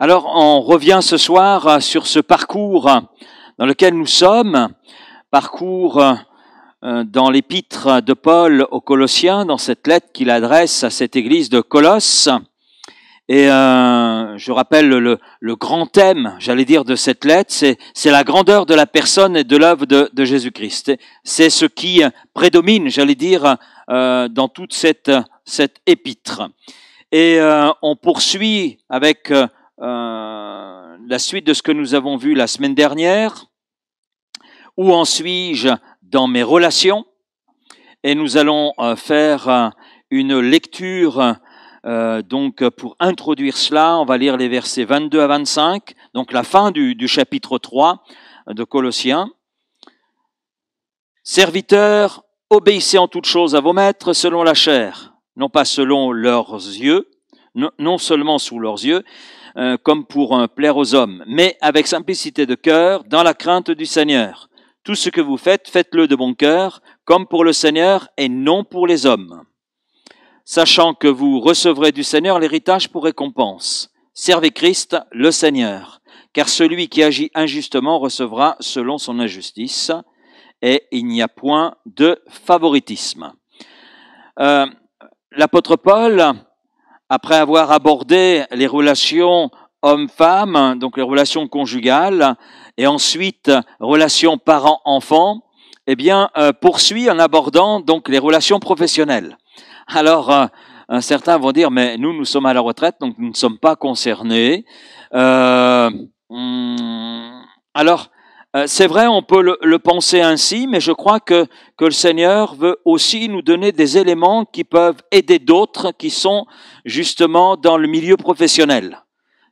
Alors on revient ce soir euh, sur ce parcours euh, dans lequel nous sommes, parcours euh, dans l'épître de Paul aux Colossiens, dans cette lettre qu'il adresse à cette église de Colosse. Et je rappelle le, grand thème, j'allais dire, de cette lettre, c'est la grandeur de la personne et de l'œuvre de, Jésus-Christ. C'est ce qui prédomine, j'allais dire, dans toute cette, cette épître. Et on poursuit avec euh, la suite de ce que nous avons vu la semaine dernière. Où en suis-je dans mes relations Et nous allons euh, faire euh, une lecture donc pour introduire cela, on va lire les versets 22 à 25, donc la fin du, chapitre 3 de Colossiens. Serviteurs, obéissez en toutes choses à vos maîtres selon la chair, non pas selon leurs yeux, non seulement sous leurs yeux, euh, comme pour euh, plaire aux hommes, mais avec simplicité de cœur, dans la crainte du Seigneur. Tout ce que vous faites, faites-le de bon cœur, comme pour le Seigneur et non pour les hommes. Sachant que vous recevrez du Seigneur l'héritage pour récompense. Servez Christ, le Seigneur, car celui qui agit injustement recevra selon son injustice, et il n'y a point de favoritisme. Euh, l'apôtre Paul après avoir abordé les relations hommes femme donc les relations conjugales, et ensuite relations parents-enfants, eh bien, euh, poursuit en abordant donc les relations professionnelles. Alors, euh, certains vont dire, mais nous, nous sommes à la retraite, donc nous ne sommes pas concernés. Euh, hmm, alors, euh, c'est vrai, on peut le, penser ainsi, mais je crois que, que le Seigneur veut aussi nous donner des éléments qui peuvent aider d'autres qui sont justement dans le milieu professionnel.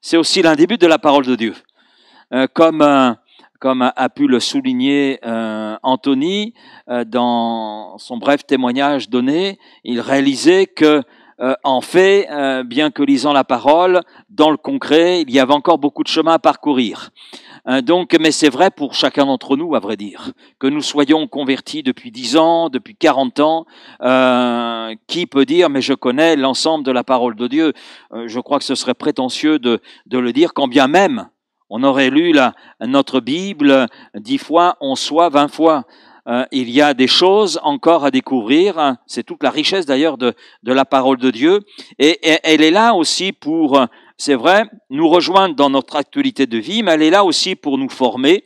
C'est aussi l'un des buts de la parole de Dieu. Euh, comme, euh, comme a, pu le souligner Anthony dans son bref témoignage donné, il réalisait que euh, en fait, euh, bien que lisant la parole, dans le concret, il y avait encore beaucoup de chemin à parcourir. Euh, donc, mais c'est vrai pour chacun d'entre nous, à vrai dire, que nous soyons convertis depuis 10 ans, depuis 40 ans, qui peut dire, mais je connais l'ensemble de la parole de Dieu Je crois que ce serait prétentieux de, le dire, quand bien même on aurait lu notre Bible dix fois, on soit vingt fois. Euh, il y a des choses encore à découvrir. C'est toute la richesse d'ailleurs de, la parole de Dieu. Et, elle est là aussi pour, c'est vrai, nous rejoindre dans notre actualité de vie, mais elle est là aussi pour nous former,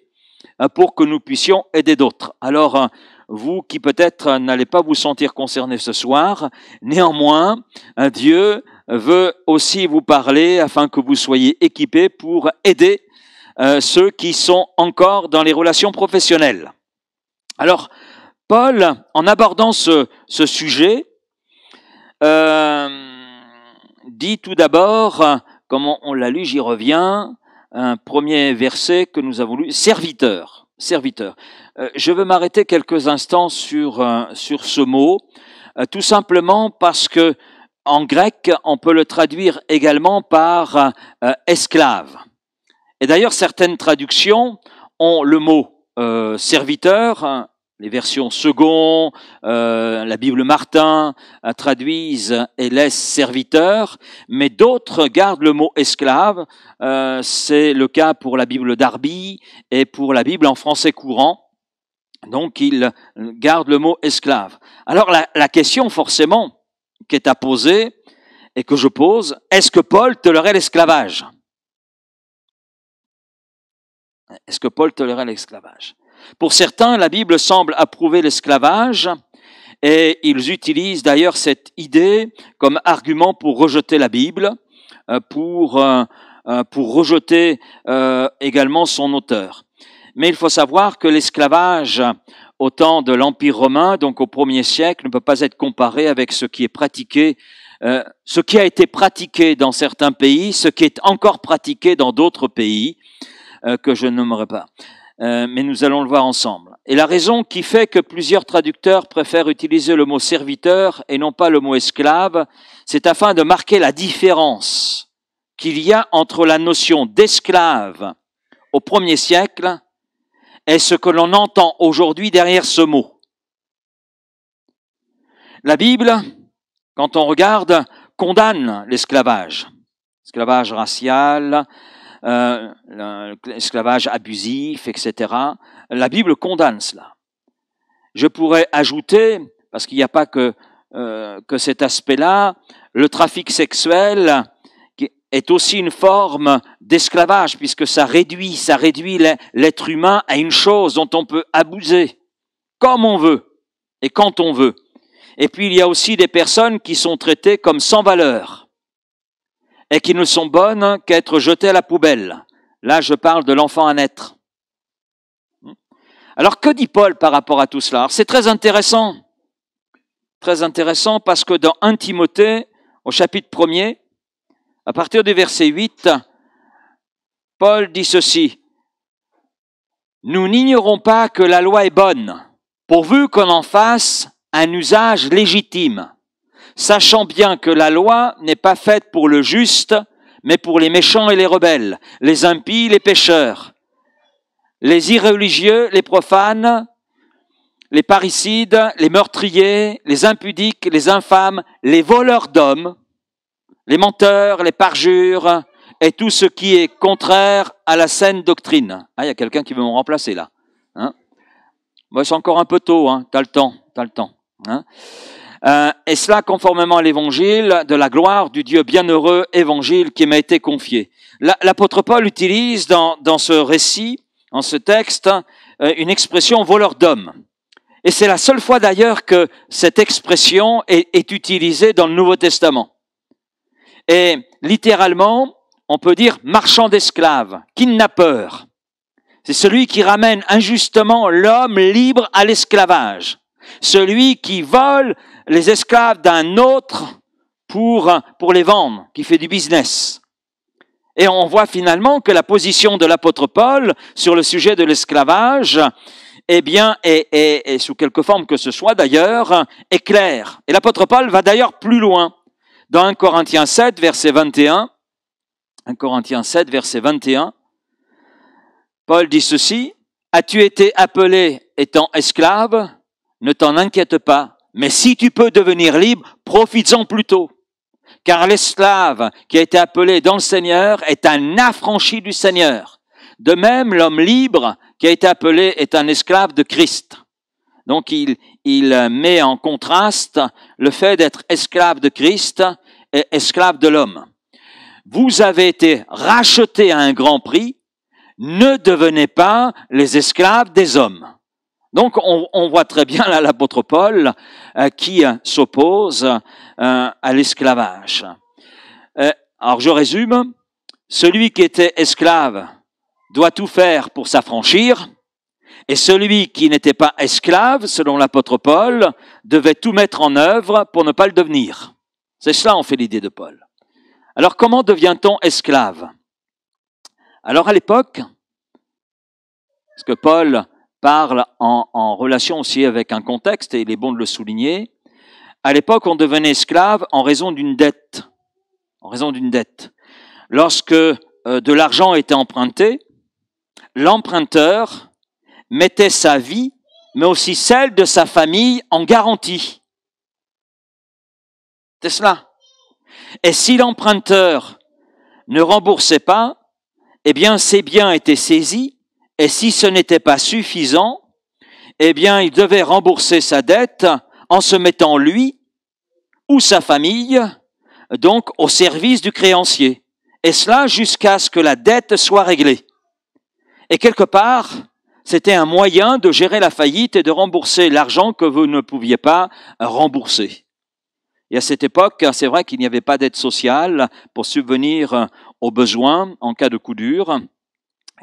euh, pour que nous puissions aider d'autres. Alors, euh, vous qui peut-être n'allez pas vous sentir concerné ce soir, néanmoins, Dieu veut aussi vous parler afin que vous soyez équipés pour aider ceux qui sont encore dans les relations professionnelles. Alors, Paul, en abordant ce, sujet, euh, dit tout d'abord, comment on, l'a lu, j'y reviens, un premier verset que nous avons lu, serviteur, serviteur. Euh, je veux m'arrêter quelques instants sur, euh, sur ce mot, tout simplement parce que en grec, on peut le traduire également par esclave. Et d'ailleurs, certaines traductions ont le mot serviteur hein, les versions secondes, euh, la Bible Martin euh, traduisent et laissent serviteur, mais d'autres gardent le mot esclave. Euh, c'est le cas pour la Bible Darby et pour la Bible en français courant. Donc ils gardent le mot esclave. Alors la, la question forcément qui est à poser et que je pose, est-ce que Paul tolérait l'esclavage Est-ce que Paul tolérait l'esclavage pour certains, la Bible semble approuver l'esclavage et ils utilisent d'ailleurs cette idée comme argument pour rejeter la Bible, euh, pour, euh, euh, pour rejeter également son auteur. Mais il faut savoir que l'esclavage au temps de l'Empire romain, donc au premier siècle, ne peut pas être comparé avec ce qui est pratiqué, ce qui a été pratiqué dans certains pays, ce qui est encore pratiqué dans d'autres pays que je nommerai pas. Euh, mais nous allons le voir ensemble. Et la raison qui fait que plusieurs traducteurs préfèrent utiliser le mot serviteur et non pas le mot esclave, c'est afin de marquer la différence qu'il y a entre la notion d'esclave au premier siècle et ce que l'on entend aujourd'hui derrière ce mot. La Bible, quand on regarde, condamne l'esclavage, esclavage racial, euh, l'esclavage abusif, etc. La Bible condamne cela. Je pourrais ajouter, parce qu'il n'y a pas que, euh, que cet aspect-là, le trafic sexuel est aussi une forme d'esclavage, puisque ça réduit, ça réduit l'être humain à une chose dont on peut abuser, comme on veut et quand on veut. Et puis il y a aussi des personnes qui sont traitées comme sans valeur et qui ne sont bonnes qu'à être jetées à la poubelle. Là, je parle de l'enfant à naître. Hmm. Alors, que dit Paul par rapport à tout cela C'est très intéressant. Très intéressant parce que dans 1 Timothée, au chapitre 1er, à partir du verset 8, Paul dit ceci. Nous n'ignorons pas que la loi est bonne, pourvu qu'on en fasse un usage légitime sachant bien que la loi n'est pas faite pour le juste, mais pour les méchants et les rebelles, les impies, les pécheurs, les irréligieux, les profanes, les parricides, les meurtriers, les impudiques, les infâmes, les voleurs d'hommes, les menteurs, les parjures, et tout ce qui est contraire à la saine doctrine. Ah, il y a quelqu'un qui veut me remplacer là. Hein c'est encore un peu tôt, hein. t'as le temps, le temps. Hein. Euh, et cela conformément à l'évangile de la gloire du Dieu bienheureux, évangile qui m'a été confié. L'apôtre Paul utilise dans, ce récit, en ce texte, euh, une expression voleur d'homme. Et c'est la seule fois d'ailleurs que cette expression est, est, utilisée dans le Nouveau Testament. Et littéralement, on peut dire marchand d'esclaves, kidnappeur. C'est celui qui ramène injustement l'homme libre à l'esclavage. Celui qui vole les esclaves d'un autre pour, les vendre, qui fait du business. Et on voit finalement que la position de l'apôtre Paul sur le sujet de l'esclavage, eh bien, et sous quelque forme que ce soit d'ailleurs, est claire. Et l'apôtre Paul va d'ailleurs plus loin. Dans 1 Corinthiens 7, verset 21, 1 Corinthiens 7, verset 21, Paul dit ceci, As-tu été appelé étant esclave ne t'en inquiète pas, mais si tu peux devenir libre, profites-en plutôt. Car l'esclave qui a été appelé dans le Seigneur est un affranchi du Seigneur. De même, l'homme libre qui a été appelé est un esclave de Christ. Donc il, il met en contraste le fait d'être esclave de Christ et esclave de l'homme. Vous avez été racheté à un grand prix, ne devenez pas les esclaves des hommes. Donc on, voit très bien là l'apôtre Paul euh, qui euh, s'oppose euh, à l'esclavage. alors je résume, celui qui était esclave doit tout faire pour s'affranchir, et celui qui n'était pas esclave, selon l'apôtre Paul, devait tout mettre en œuvre pour ne pas le devenir. C'est cela en fait l'idée de Paul. Alors comment devient-on esclave Alors à l'époque, ce que Paul parle en, relation aussi avec un contexte, et il est bon de le souligner. À l'époque, on devenait esclave en raison d'une dette. En raison d'une dette. Lorsque euh, de l'argent était emprunté, l'emprunteur mettait sa vie, mais aussi celle de sa famille, en garantie. C'est cela. Et si l'emprunteur ne remboursait pas, eh bien, ses biens étaient saisis et si ce n'était pas suffisant, eh bien, il devait rembourser sa dette en se mettant lui ou sa famille, donc au service du créancier. Et cela jusqu'à ce que la dette soit réglée. Et quelque part, c'était un moyen de gérer la faillite et de rembourser l'argent que vous ne pouviez pas rembourser. Et à cette époque, c'est vrai qu'il n'y avait pas d'aide sociale pour subvenir aux besoins en cas de coup dur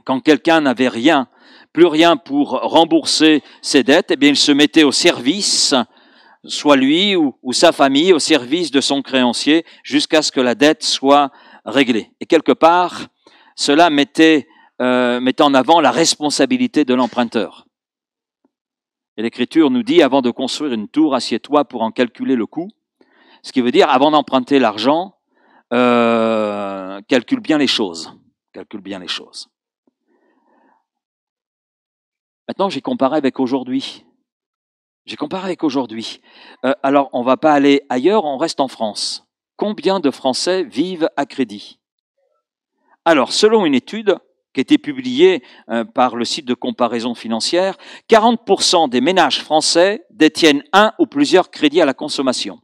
quand quelqu'un n'avait rien, plus rien pour rembourser ses dettes, eh bien, il se mettait au service, soit lui ou, sa famille, au service de son créancier, jusqu'à ce que la dette soit réglée. Et quelque part, cela euh, mettait, en avant la responsabilité de l'emprunteur. Et l'Écriture nous dit, avant de construire une tour, assieds-toi pour en calculer le coût. Ce qui veut dire, avant d'emprunter l'argent, euh, calcule bien les choses. Calcule bien les choses. Maintenant, j'ai comparé avec aujourd'hui. J'ai comparé avec aujourd'hui. Euh, alors, on ne va pas aller ailleurs, on reste en France. Combien de Français vivent à crédit Alors, selon une étude qui a été publiée euh, par le site de comparaison financière, 40% des ménages français détiennent un ou plusieurs crédits à la consommation.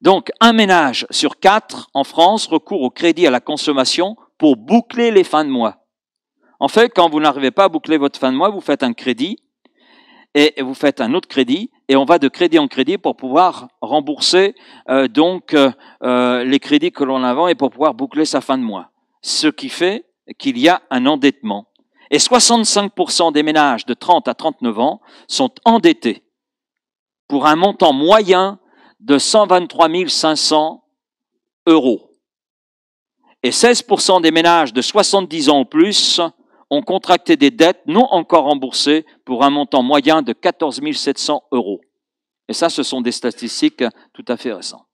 Donc, un ménage sur quatre en France recourt au crédit à la consommation pour boucler les fins de mois. En fait, quand vous n'arrivez pas à boucler votre fin de mois, vous faites un crédit et vous faites un autre crédit et on va de crédit en crédit pour pouvoir rembourser euh, donc euh, euh, les crédits que l'on a et pour pouvoir boucler sa fin de mois. Ce qui fait qu'il y a un endettement. Et 65% des ménages de 30 à 39 ans sont endettés pour un montant moyen de 123 500 euros. Et 16% des ménages de 70 ans ou plus ont contracté des dettes non encore remboursées pour un montant moyen de 14 700 euros. Et ça, ce sont des statistiques tout à fait récentes.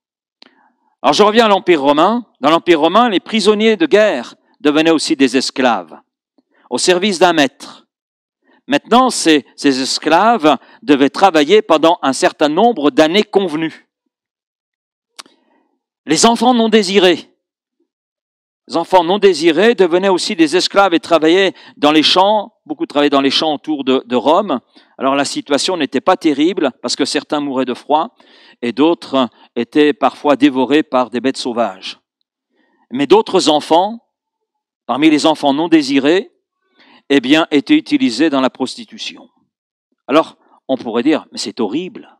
Alors je reviens à l'Empire romain. Dans l'Empire romain, les prisonniers de guerre devenaient aussi des esclaves, au service d'un maître. Maintenant, ces, ces esclaves devaient travailler pendant un certain nombre d'années convenues. Les enfants non désirés les enfants non désirés devenaient aussi des esclaves et travaillaient dans les champs. Beaucoup travaillaient dans les champs autour de, Rome. Alors la situation n'était pas terrible parce que certains mouraient de froid et d'autres étaient parfois dévorés par des bêtes sauvages. Mais d'autres enfants, parmi les enfants non désirés, eh bien, étaient utilisés dans la prostitution. Alors, on pourrait dire, mais c'est horrible.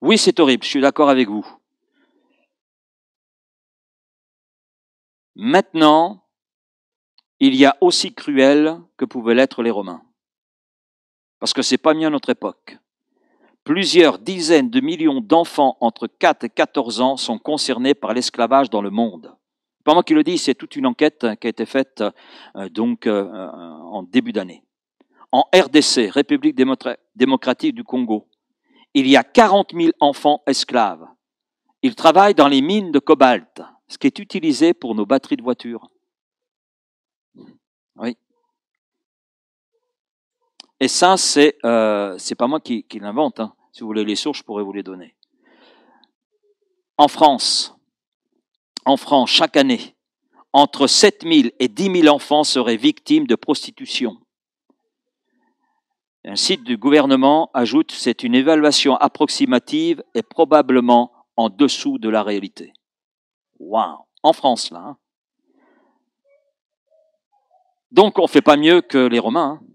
Oui, c'est horrible, je suis d'accord avec vous. Maintenant, il y a aussi cruel que pouvaient l'être les Romains. Parce que c'est pas mieux à notre époque. Plusieurs dizaines de millions d'enfants entre 4 et 14 ans sont concernés par l'esclavage dans le monde. Pas moi qui le dis, c'est toute une enquête qui a été faite euh, donc euh, euh, en début d'année. En RDC, République démocratique du Congo, il y a 40 000 enfants esclaves. Ils travaillent dans les mines de cobalt ce qui est utilisé pour nos batteries de voiture. Oui. Et ça, c'est euh, pas moi qui, l'invente. Hein. Si vous voulez les sources, je pourrais vous les donner. En France, en France, chaque année, entre 7 000 et 10 000 enfants seraient victimes de prostitution. Un site du gouvernement ajoute c'est une évaluation approximative et probablement en dessous de la réalité. Waouh En France, là. Hein. Donc, on ne fait pas mieux que les Romains. Hein.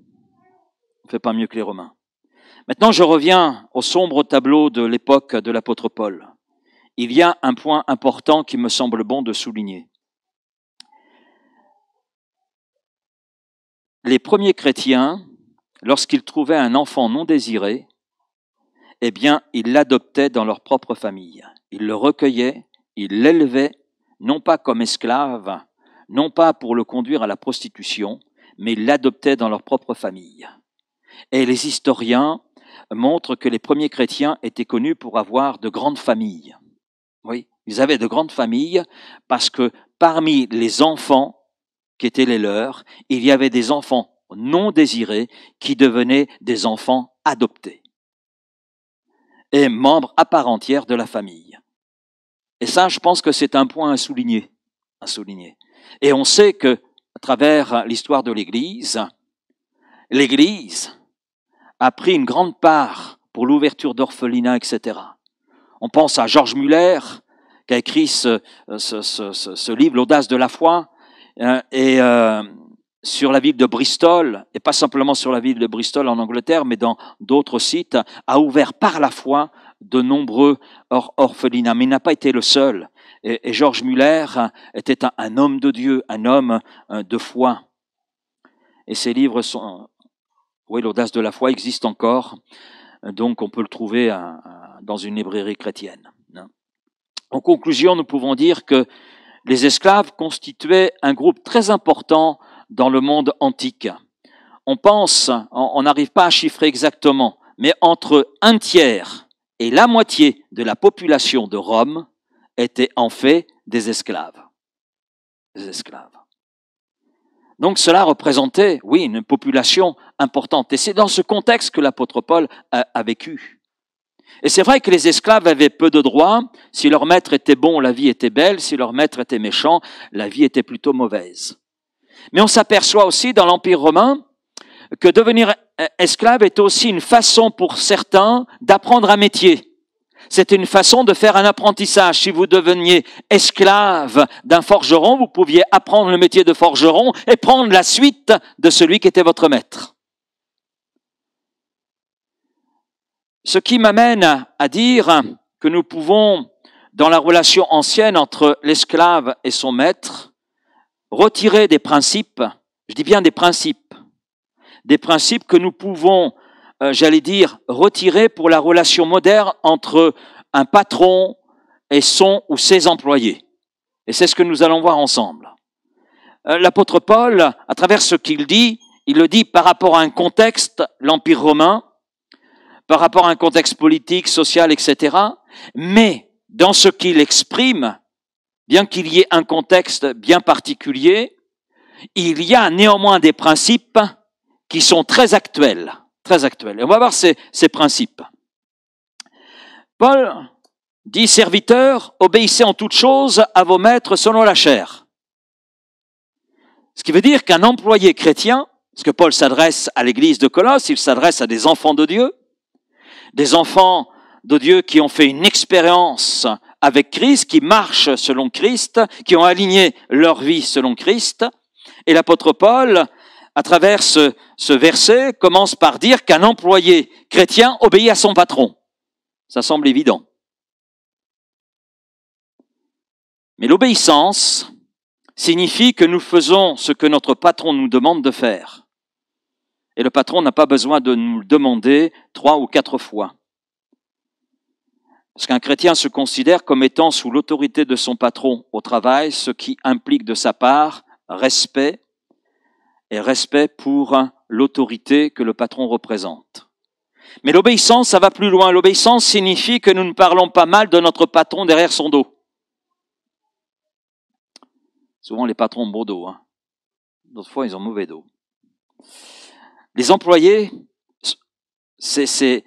On ne fait pas mieux que les Romains. Maintenant, je reviens au sombre tableau de l'époque de l'apôtre Paul. Il y a un point important qui me semble bon de souligner. Les premiers chrétiens, lorsqu'ils trouvaient un enfant non désiré, eh bien, ils l'adoptaient dans leur propre famille. Ils le recueillaient, ils l'élevaient, non pas comme esclave, non pas pour le conduire à la prostitution, mais l'adoptaient dans leur propre famille. Et les historiens montrent que les premiers chrétiens étaient connus pour avoir de grandes familles. Oui, ils avaient de grandes familles parce que parmi les enfants qui étaient les leurs, il y avait des enfants non désirés qui devenaient des enfants adoptés et membres à part entière de la famille. Et ça, je pense que c'est un point à souligner, à souligner. Et on sait que, à travers l'histoire de l'Église, l'Église a pris une grande part pour l'ouverture d'orphelinats, etc. On pense à Georges Muller, qui a écrit ce, livre, L'audace de la foi, hein, et euh, sur la ville de Bristol, et pas simplement sur la ville de Bristol en Angleterre, mais dans d'autres sites, a ouvert par la foi de nombreux orphelinats, mais il n'a pas été le seul. Et, Georges Muller était un, homme de Dieu, un homme euh, de foi. Et ses livres sont, euh, oui, l'audace de la foi existe encore, donc on peut le trouver euh, dans une librairie chrétienne. Hein. En conclusion, nous pouvons dire que les esclaves constituaient un groupe très important dans le monde antique. On pense, on n'arrive pas à chiffrer exactement, mais entre un tiers et la moitié de la population de Rome était en fait des esclaves. Des esclaves. Donc cela représentait, oui, une population importante. Et c'est dans ce contexte que l'apôtre Paul a, a, vécu. Et c'est vrai que les esclaves avaient peu de droits. Si leur maître était bon, la vie était belle. Si leur maître était méchant, la vie était plutôt mauvaise. Mais on s'aperçoit aussi dans l'Empire romain que devenir euh, esclave est aussi une façon pour certains d'apprendre un métier. C'est une façon de faire un apprentissage. Si vous deveniez esclave d'un forgeron, vous pouviez apprendre le métier de forgeron et prendre la suite de celui qui était votre maître. Ce qui m'amène à dire que nous pouvons, dans la relation ancienne entre l'esclave et son maître, retirer des principes, je dis bien des principes, des principes que nous pouvons, euh, j'allais dire, retirer pour la relation moderne entre un patron et son ou ses employés. Et c'est ce que nous allons voir ensemble. Euh, l'apôtre Paul, à travers ce qu'il dit, il le dit par rapport à un contexte, l'Empire romain, par rapport à un contexte politique, social, etc. Mais dans ce qu'il exprime, bien qu'il y ait un contexte bien particulier, il y a néanmoins des principes qui sont très actuels, très actuels. Et on va voir ces, ces principes. Paul dit serviteurs, obéissez en toutes choses à vos maîtres selon la chair. Ce qui veut dire qu'un employé chrétien, parce que Paul s'adresse à l'église de Colosse, il s'adresse à des enfants de Dieu, des enfants de Dieu qui ont fait une expérience avec Christ, qui marchent selon Christ, qui ont aligné leur vie selon Christ. Et l'apôtre Paul à travers ce, ce verset, commence par dire qu'un employé chrétien obéit à son patron. Ça semble évident. Mais l'obéissance signifie que nous faisons ce que notre patron nous demande de faire. Et le patron n'a pas besoin de nous le demander trois ou quatre fois. Parce qu'un chrétien se considère comme étant sous l'autorité de son patron au travail, ce qui implique de sa part respect, et respect pour l'autorité que le patron représente. Mais l'obéissance, ça va plus loin. L'obéissance signifie que nous ne parlons pas mal de notre patron derrière son dos. Souvent, les patrons ont beau dos. Hein. D'autres fois, ils ont mauvais dos. Les employés, c'est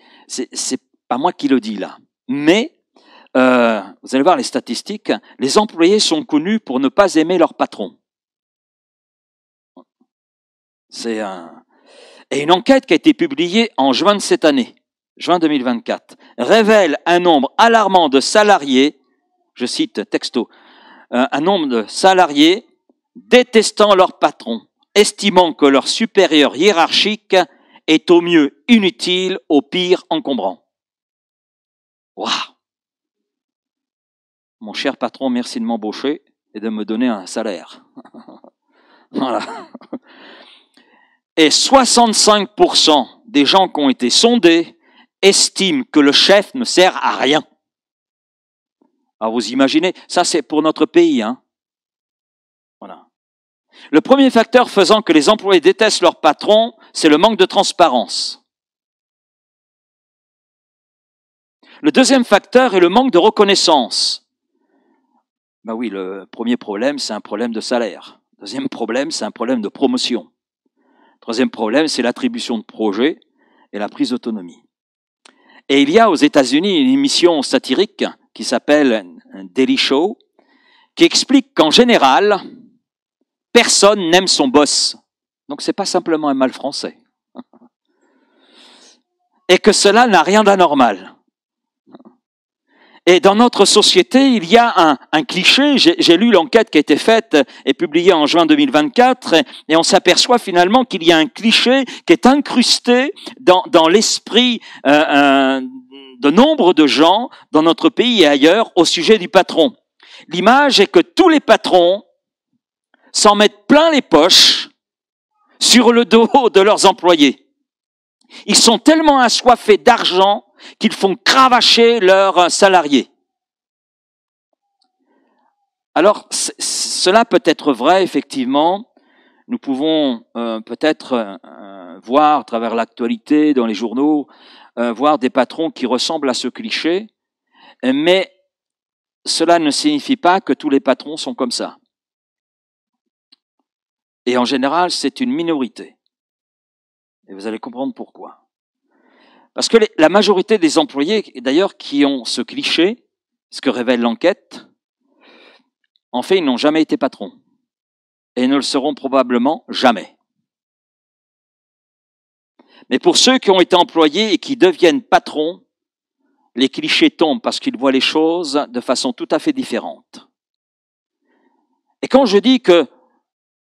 pas moi qui le dis là. Mais, euh, vous allez voir les statistiques, les employés sont connus pour ne pas aimer leur patron. C'est un... Et une enquête qui a été publiée en juin de cette année, juin 2024, révèle un nombre alarmant de salariés, je cite texto, euh, un nombre de salariés détestant leur patron, estimant que leur supérieur hiérarchique est au mieux inutile, au pire encombrant. Waouh Mon cher patron, merci de m'embaucher et de me donner un salaire. voilà. Et 65% des gens qui ont été sondés estiment que le chef ne sert à rien. Alors vous imaginez, ça c'est pour notre pays. Hein voilà. Le premier facteur faisant que les employés détestent leur patron, c'est le manque de transparence. Le deuxième facteur est le manque de reconnaissance. Ben oui, le premier problème, c'est un problème de salaire. Le deuxième problème, c'est un problème de promotion. Troisième problème, c'est l'attribution de projets et la prise d'autonomie. Et il y a aux États-Unis une émission satirique qui s'appelle Daily Show, qui explique qu'en général, personne n'aime son boss. Donc ce n'est pas simplement un mal français. Et que cela n'a rien d'anormal. Et dans notre société, il y a un, cliché. J'ai lu l'enquête qui a été faite et publiée en juin 2024, et, et on s'aperçoit finalement qu'il y a un cliché qui est incrusté dans, dans l'esprit euh, euh, de nombre de gens dans notre pays et ailleurs au sujet du patron. L'image est que tous les patrons s'en mettent plein les poches sur le dos de leurs employés. Ils sont tellement assoiffés d'argent qu'ils font cravacher leurs euh, salariés. Alors, cela peut être vrai, effectivement. Nous pouvons euh, peut-être euh, voir, à travers l'actualité, dans les journaux, voir des patrons qui ressemblent à ce cliché, mais cela ne signifie pas que tous les patrons sont comme ça. Et en général, c'est une minorité. Et vous allez comprendre pourquoi. Parce que la majorité des employés, d'ailleurs, qui ont ce cliché, ce que révèle l'enquête, en fait, ils n'ont jamais été patrons. Et ne le seront probablement jamais. Mais pour ceux qui ont été employés et qui deviennent patrons, les clichés tombent parce qu'ils voient les choses de façon tout à fait différente. Et quand je dis que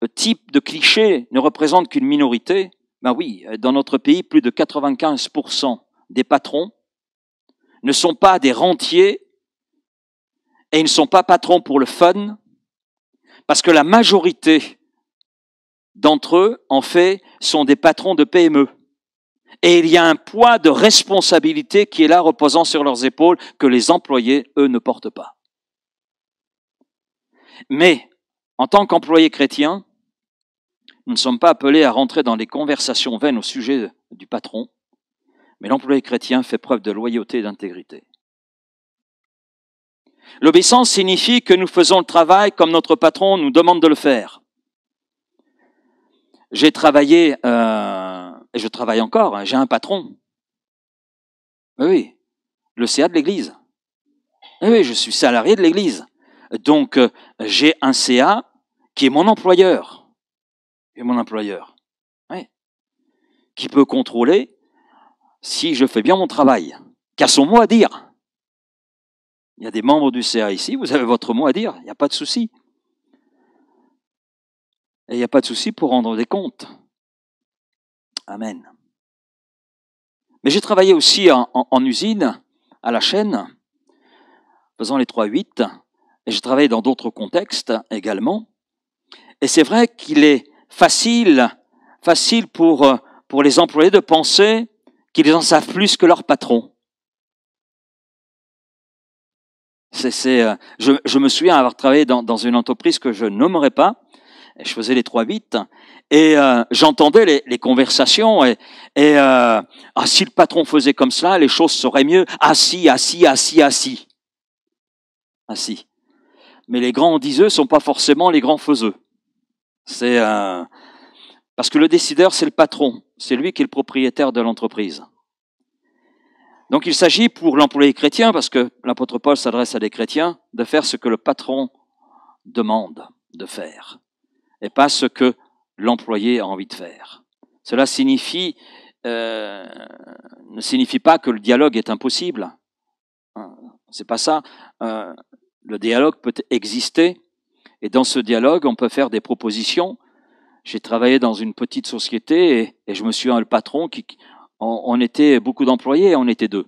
le type de cliché ne représente qu'une minorité, ben oui, euh, dans notre pays, plus de 95% des patrons ne sont pas des rentiers et ils ne sont pas patrons pour le fun, parce que la majorité d'entre eux, en fait, sont des patrons de PME. Et il y a un poids de responsabilité qui est là reposant sur leurs épaules que les employés, eux, ne portent pas. Mais, en tant qu'employé chrétien, nous ne sommes pas appelés à rentrer dans des conversations vaines au sujet du patron, mais l'employé chrétien fait preuve de loyauté et d'intégrité. L'obéissance signifie que nous faisons le travail comme notre patron nous demande de le faire. J'ai travaillé, euh, et je travaille encore, hein, j'ai un patron. Oui, le CA de l'Église. Oui, je suis salarié de l'Église. Donc, euh, j'ai un CA qui est mon employeur mon employeur. Qui peut contrôler si je fais bien mon travail. Qu'a son mot à dire. Il y a des membres du CA ici, vous avez votre mot à dire, il n'y a pas de souci. Et il n'y a pas de souci pour rendre des comptes. Amen. Mais j'ai travaillé aussi en, en, usine, à la chaîne, faisant les 3-8, et j'ai travaillé dans d'autres contextes également. Et c'est vrai qu'il est facile, facile pour, euh, pour les employés de penser qu'ils en savent plus que leur patron. C'est, euh, je, je, me souviens avoir travaillé dans, dans, une entreprise que je nommerai pas. Je faisais les trois vites, et euh, j'entendais les, conversations et, et ah, si le patron faisait comme cela, les choses seraient mieux. assis, ah, assis, ah, assis, assis. assis. Mais les grands diseux sont pas forcément les grands faiseux. C'est euh, parce que le décideur, c'est le patron, c'est lui qui est le propriétaire de l'entreprise. Donc il s'agit pour l'employé chrétien, parce que l'apôtre Paul s'adresse à des chrétiens, de faire ce que le patron demande de faire, et pas ce que l'employé a envie de faire. Cela signifie, euh, ne signifie pas que le dialogue est impossible. Hein, c'est pas ça. Euh, le dialogue peut exister et dans ce dialogue, on peut faire des propositions. J'ai travaillé dans une petite société et, je me suis un le patron qui, on, était beaucoup d'employés, on était deux.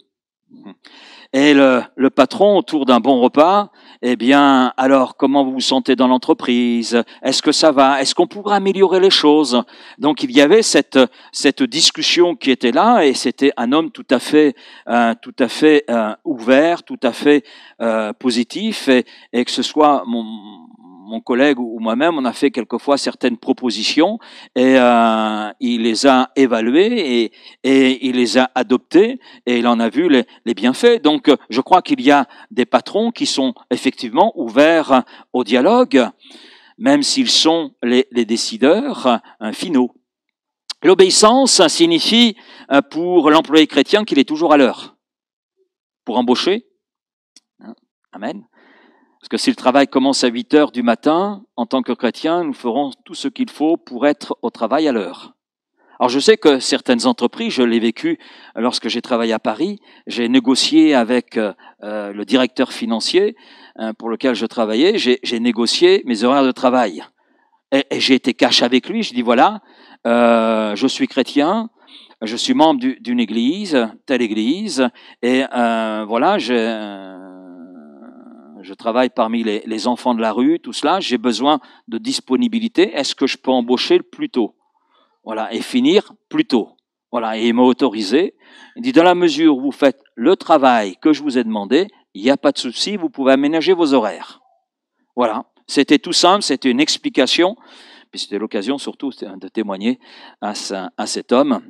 Et le, le patron, autour d'un bon repas, eh bien, alors, comment vous vous sentez dans l'entreprise Est-ce que ça va Est-ce qu'on pourrait améliorer les choses Donc, il y avait cette, cette discussion qui était là, et c'était un homme tout à fait, euh, tout à fait euh, ouvert, tout à fait euh, positif, et, et, que ce soit mon, mon collègue ou moi-même, on a fait quelquefois certaines propositions et euh, il les a évaluées et, il les a adoptées et il en a vu les, bienfaits. Donc, je crois qu'il y a des patrons qui sont effectivement ouverts au dialogue, même s'ils sont les, décideurs euh, finaux. L'obéissance signifie euh, pour l'employé chrétien qu'il est toujours à l'heure pour embaucher. Hein. Amen. Parce que si le travail commence à 8 heures du matin, en tant que chrétien, nous ferons tout ce qu'il faut pour être au travail à l'heure. Alors je sais que certaines entreprises, je l'ai vécu lorsque j'ai travaillé à Paris, j'ai négocié avec euh, euh, le directeur financier euh, pour lequel je travaillais, j'ai négocié mes horaires de travail. Et, j'ai été cash avec lui, je dis voilà, je suis chrétien, je suis membre d'une église, telle église, et voilà, j'ai je travaille parmi les, enfants de la rue, tout cela, j'ai besoin de disponibilité. Est-ce que je peux embaucher plus tôt Voilà, et finir plus tôt. Voilà, et il m'a autorisé. Il dit, dans la mesure où vous faites le travail que je vous ai demandé, il n'y a pas de souci, vous pouvez aménager vos horaires. Voilà, c'était tout simple, c'était une explication, puis c'était l'occasion surtout de témoigner à, cet homme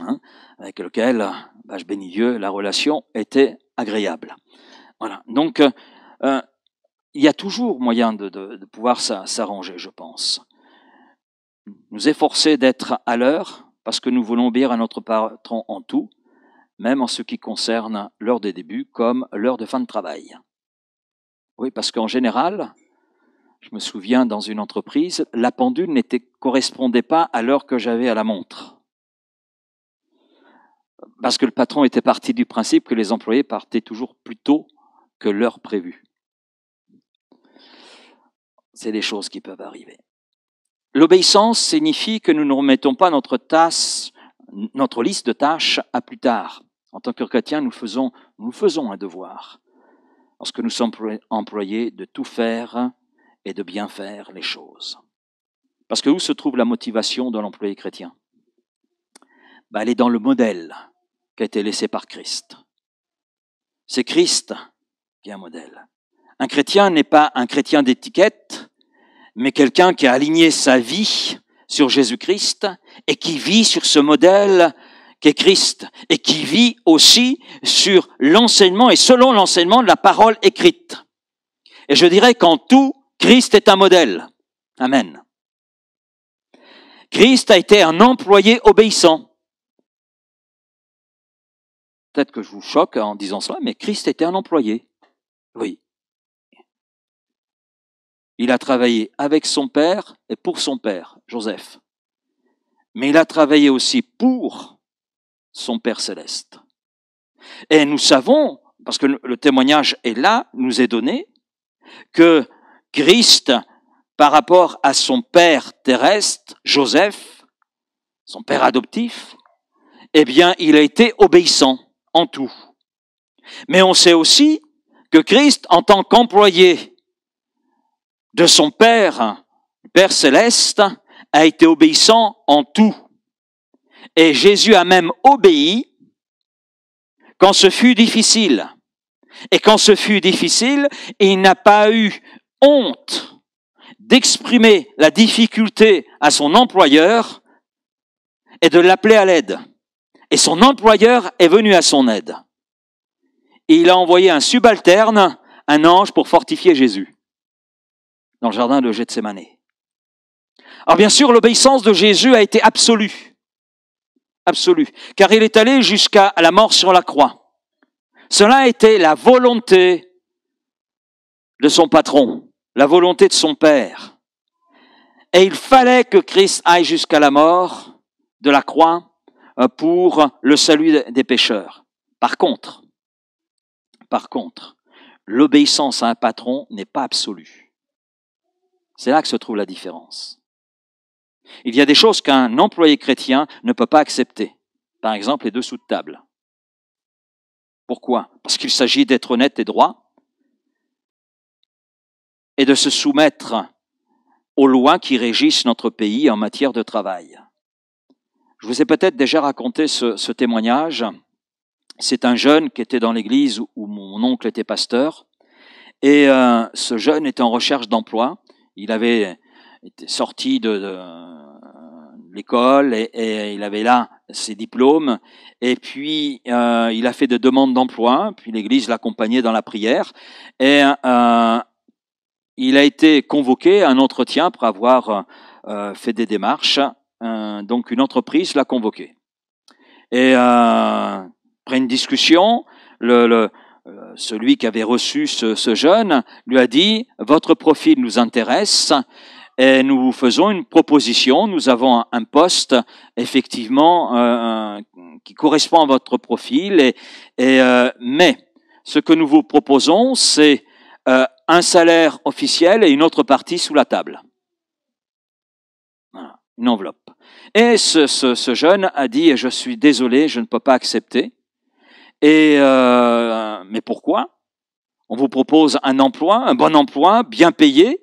hein, avec lequel, bah, je bénis Dieu, la relation était agréable. Voilà. Donc, euh, il y a toujours moyen de, pouvoir s'arranger, je pense. Nous efforcer d'être à l'heure, parce que nous voulons obéir à notre patron en tout, même en ce qui concerne l'heure des débuts comme l'heure de fin de travail. Oui, parce qu'en général, je me souviens dans une entreprise, la pendule ne correspondait pas à l'heure que j'avais à la montre. Parce que le patron était parti du principe que les employés partaient toujours plus tôt que l'heure prévue c'est des choses qui peuvent arriver. L'obéissance signifie que nous ne remettons pas notre, tasse, notre liste de tâches à plus tard. En tant que chrétien, nous faisons, nous faisons un devoir lorsque nous sommes employés de tout faire et de bien faire les choses. Parce que où se trouve la motivation de l'employé chrétien ben, Elle est dans le modèle qui a été laissé par Christ. C'est Christ qui est un modèle. Un chrétien n'est pas un chrétien d'étiquette, mais quelqu'un qui a aligné sa vie sur Jésus-Christ et qui vit sur ce modèle qu'est Christ et qui vit aussi sur l'enseignement et selon l'enseignement de la parole écrite. Et je dirais qu'en tout, Christ est un modèle. Amen. Christ a été un employé obéissant. Peut-être que je vous choque en disant cela, mais Christ était un employé. Oui. Il a travaillé avec son père et pour son père, Joseph. Mais il a travaillé aussi pour son Père céleste. Et nous savons, parce que le témoignage est là, nous est donné, que Christ, par rapport à son Père terrestre, Joseph, son Père adoptif, eh bien, il a été obéissant en tout. Mais on sait aussi que Christ, en tant qu'employé de son Père, Père céleste, a été obéissant en tout. Et Jésus a même obéi quand ce fut difficile. Et quand ce fut difficile, il n'a pas eu honte d'exprimer la difficulté à son employeur et de l'appeler à l'aide. Et son employeur est venu à son aide. Et il a envoyé un subalterne, un ange, pour fortifier Jésus dans le jardin de Gethsemane. Alors bien sûr, l'obéissance de Jésus a été absolue. Absolue. Car il est allé jusqu'à la mort sur la croix. Cela a été la volonté de son patron, la volonté de son Père. Et il fallait que Christ aille jusqu'à la mort de la croix euh, pour le salut des pécheurs. Par contre, par contre, l'obéissance à un patron n'est pas absolue. C'est là que se trouve la différence. Il y a des choses qu'un employé chrétien ne peut pas accepter. Par exemple, les dessous de table. Pourquoi Parce qu'il s'agit d'être honnête et droit et de se soumettre aux lois qui régissent notre pays en matière de travail. Je vous ai peut-être déjà raconté ce, témoignage. C'est un jeune qui était dans l'église où mon oncle était pasteur. Et euh, ce jeune était en recherche d'emploi. Il avait été sorti de, l'école et, il avait là ses diplômes. Et puis, euh, il a fait des demandes d'emploi. Puis l'Église l'accompagnait dans la prière. Et euh, il a été convoqué à un entretien pour avoir euh, fait des démarches. donc, une entreprise l'a convoqué. Et après une discussion, le, celui qui avait reçu ce, ce jeune lui a dit, votre profil nous intéresse et nous vous faisons une proposition, nous avons un, poste effectivement euh, qui correspond à votre profil, et, euh, mais ce que nous vous proposons, c'est euh, un salaire officiel et une autre partie sous la table. Voilà, une enveloppe. Et ce, ce, ce jeune a dit, je suis désolé, je ne peux pas accepter. Et euh, mais pourquoi On vous propose un emploi, un bon emploi, bien payé.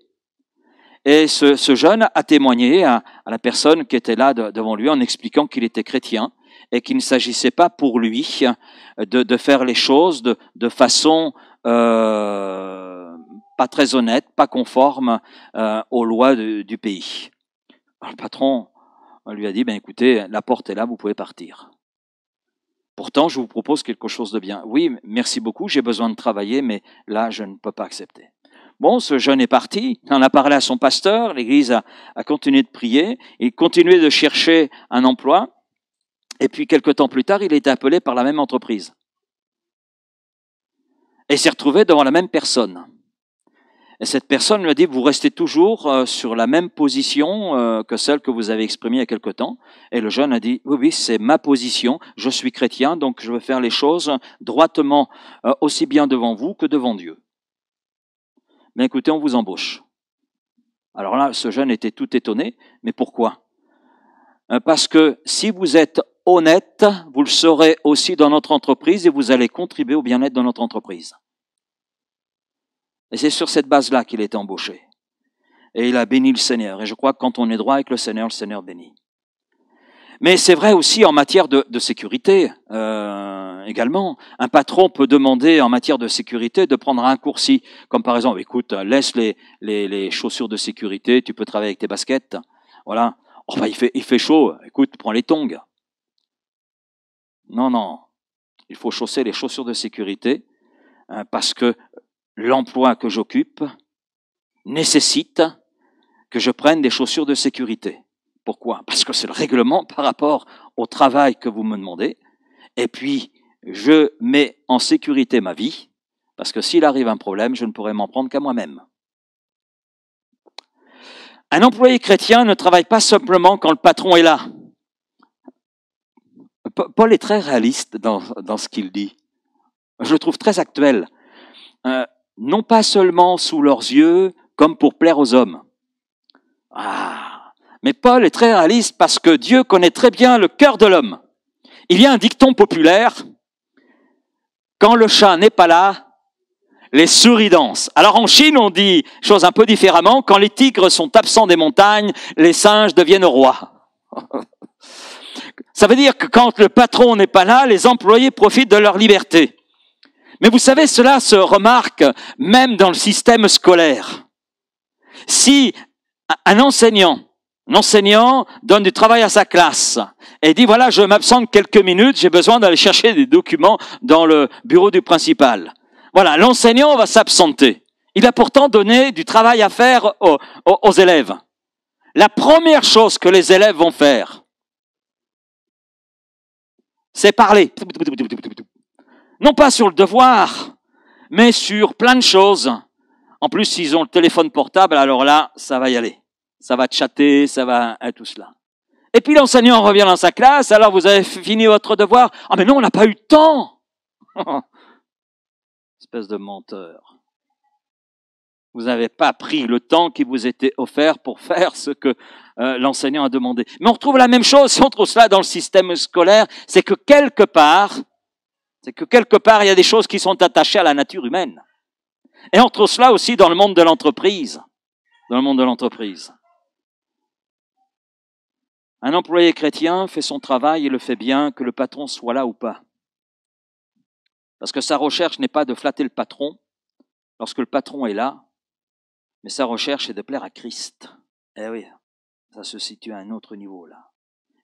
Et ce, jeune a témoigné à, la personne qui était là devant lui en expliquant qu'il était chrétien et qu'il ne s'agissait pas pour lui de, faire les choses de, façon euh, pas très honnête, pas conforme euh, aux lois du pays. le patron lui a dit, ben écoutez, la porte est là, vous pouvez partir. Pourtant, je vous propose quelque chose de bien. Oui, merci beaucoup, j'ai besoin de travailler, mais là, je ne peux pas accepter. Bon, ce jeune est parti, il en a parlé à son pasteur, l'Église a, continué de prier, il continuait de chercher un emploi, et puis quelque temps plus tard, il a appelé par la même entreprise. Et s'est retrouvé devant la même personne. Et cette personne lui a dit, vous restez toujours euh, sur la même position euh, que celle que vous avez exprimée il y a quelque temps. Et le jeune a dit, oui, oui, c'est ma position, je suis chrétien, donc je veux faire les choses droitement, euh, aussi bien devant vous que devant Dieu. Mais écoutez, on vous embauche. Alors là, ce jeune était tout étonné, mais pourquoi Parce que si vous êtes honnête, vous le serez aussi dans notre entreprise et vous allez contribuer au bien-être de notre entreprise. Et c'est sur cette base-là qu'il est embauché. Et il a béni le Seigneur. Et je crois que quand on est droit avec le Seigneur, le Seigneur bénit. Mais c'est vrai aussi en matière de, sécurité euh, également. Un patron peut demander en matière de sécurité de prendre un cours si, comme par exemple, écoute, laisse les, les, chaussures de sécurité, tu peux travailler avec tes baskets. Voilà. Oh, bah, il, fait, il fait chaud, écoute, prends les tongs. Non, non. Il faut chausser les chaussures de sécurité hein, parce que l'emploi que j'occupe nécessite que je prenne des chaussures de sécurité. Pourquoi Parce que c'est le règlement par rapport au travail que vous me demandez. Et puis, je mets en sécurité ma vie, parce que s'il arrive un problème, je ne pourrai m'en prendre qu'à moi-même. Un employé chrétien ne travaille pas simplement quand le patron est là. Paul est très réaliste dans, ce qu'il dit. Je le trouve très actuel. Euh, non pas seulement sous leurs yeux, comme pour plaire aux hommes. Ah Mais Paul est très réaliste parce que Dieu connaît très bien le cœur de l'homme. Il y a un dicton populaire, quand le chat n'est pas là, les souris dansent. Alors en Chine, on dit chose un peu différemment, quand les tigres sont absents des montagnes, les singes deviennent rois. Ça veut dire que quand le patron n'est pas là, les employés profitent de leur liberté. Mais vous savez, cela se remarque même dans le système scolaire. Si un enseignant, donne du travail à sa classe et dit voilà, je m'absente quelques minutes, j'ai besoin d'aller chercher des documents dans le bureau du principal. Voilà, l'enseignant va s'absenter. Il a pourtant donné du travail à faire aux élèves. La première chose que les élèves vont faire, c'est parler non pas sur le devoir, mais sur plein de choses. En plus, s'ils ont le téléphone portable, alors là, ça va y aller. Ça va chatter, ça va à hein, tout cela. Et puis l'enseignant revient dans sa classe, alors vous avez fini votre devoir. Ah mais non, on n'a pas eu le temps. Espèce de menteur. Vous n'avez pas pris le temps qui vous était offert pour faire ce que euh, l'enseignant a demandé. Mais on retrouve la même chose, si on trouve cela dans le système scolaire, c'est que quelque part, c'est que quelque part, il y a des choses qui sont attachées à la nature humaine. Et entre cela aussi dans le monde de l'entreprise. Dans le monde de l'entreprise. Un employé chrétien fait son travail et le fait bien, que le patron soit là ou pas. Parce que sa recherche n'est pas de flatter le patron lorsque le patron est là, mais sa recherche est de plaire à Christ. Eh oui, ça se situe à un autre niveau là.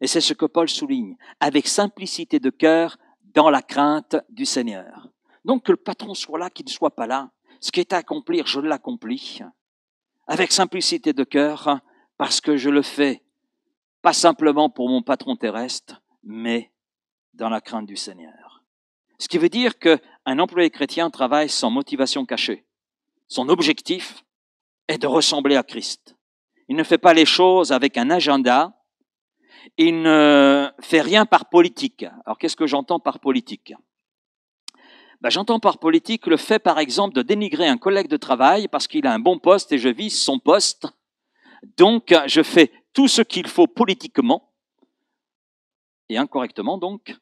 Et c'est ce que Paul souligne. Avec simplicité de cœur, dans la crainte du Seigneur. Donc que le patron soit là, qu'il ne soit pas là, ce qui est à accomplir, je l'accomplis avec simplicité de cœur, parce que je le fais pas simplement pour mon patron terrestre, mais dans la crainte du Seigneur. Ce qui veut dire qu'un employé chrétien travaille sans motivation cachée. Son objectif est de ressembler à Christ. Il ne fait pas les choses avec un agenda il ne fait rien par politique. Alors qu'est-ce que j'entends par politique ben, J'entends par politique le fait, par exemple, de dénigrer un collègue de travail parce qu'il a un bon poste et je vise son poste. Donc, je fais tout ce qu'il faut politiquement, et incorrectement donc,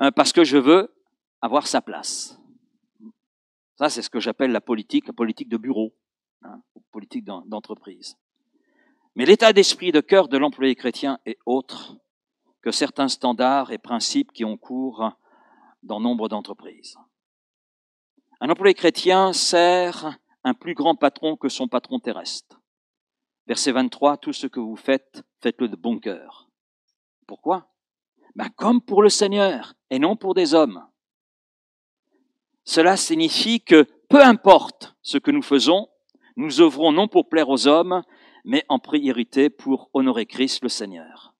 euh, parce que je veux avoir sa place. Ça, c'est ce que j'appelle la politique, la politique de bureau, la hein, politique d'entreprise. Mais l'état d'esprit de cœur de l'employé chrétien est autre que certains standards et principes qui ont cours dans nombre d'entreprises. Un employé chrétien sert un plus grand patron que son patron terrestre. Verset 23, tout ce que vous faites, faites-le de bon cœur. Pourquoi ben Comme pour le Seigneur et non pour des hommes. Cela signifie que peu importe ce que nous faisons, nous œuvrons non pour plaire aux hommes, mais en priorité pour honorer Christ le Seigneur.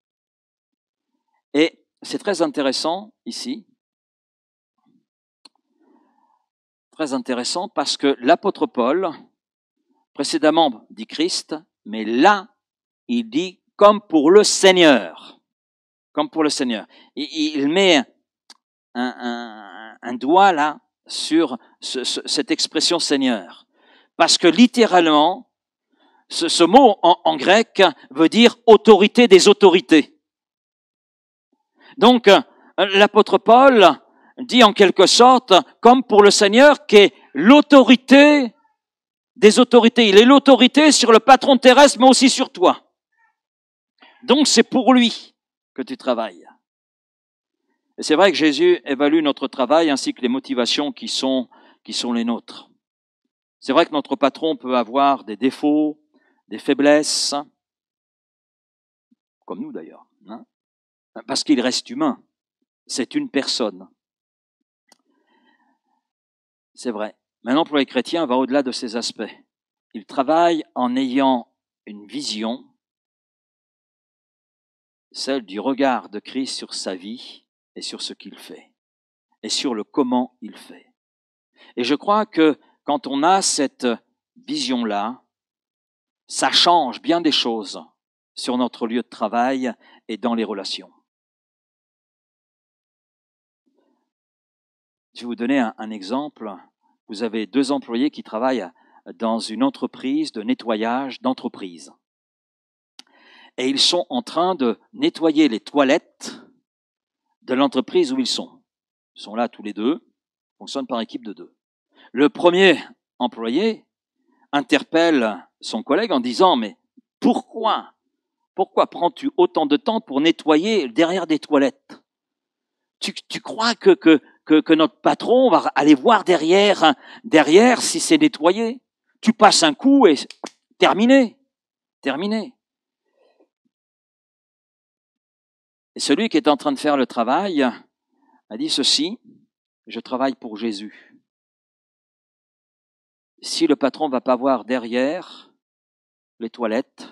Et c'est très intéressant ici, très intéressant parce que l'apôtre Paul, précédemment dit Christ, mais là, il dit comme pour le Seigneur, comme pour le Seigneur. Il met un, doigt là sur cette expression Seigneur. Parce que littéralement, ce, mot en, grec veut dire autorité des autorités. Donc, l'apôtre Paul dit en quelque sorte, comme pour le Seigneur, qu'est est l'autorité des autorités. Il est l'autorité sur le patron terrestre, mais aussi sur toi. Donc, c'est pour lui que tu travailles. Et c'est vrai que Jésus évalue notre travail ainsi que les motivations qui sont, qui sont les nôtres. C'est vrai que notre patron peut avoir des défauts, des faiblesses, comme nous d'ailleurs, hein, parce qu'il reste humain. C'est une personne. C'est vrai. Maintenant, pour les chrétiens, on va au-delà de ces aspects. Ils travaillent en ayant une vision, celle du regard de Christ sur sa vie et sur ce qu'il fait, et sur le comment il fait. Et je crois que quand on a cette vision-là, ça change bien des choses sur notre lieu de travail et dans les relations. Je vais vous donner un, exemple. Vous avez deux employés qui travaillent dans une entreprise de nettoyage d'entreprise. Et ils sont en train de nettoyer les toilettes de l'entreprise où ils sont. Ils sont là tous les deux, fonctionnent par équipe de deux. Le premier employé interpelle son collègue en disant, mais pourquoi Pourquoi prends-tu autant de temps pour nettoyer derrière des toilettes tu, tu, crois que, que, que, notre patron va aller voir derrière, derrière si c'est nettoyé Tu passes un coup et terminé, terminé. Et celui qui est en train de faire le travail a dit ceci, je travaille pour Jésus si le patron va pas voir derrière les toilettes,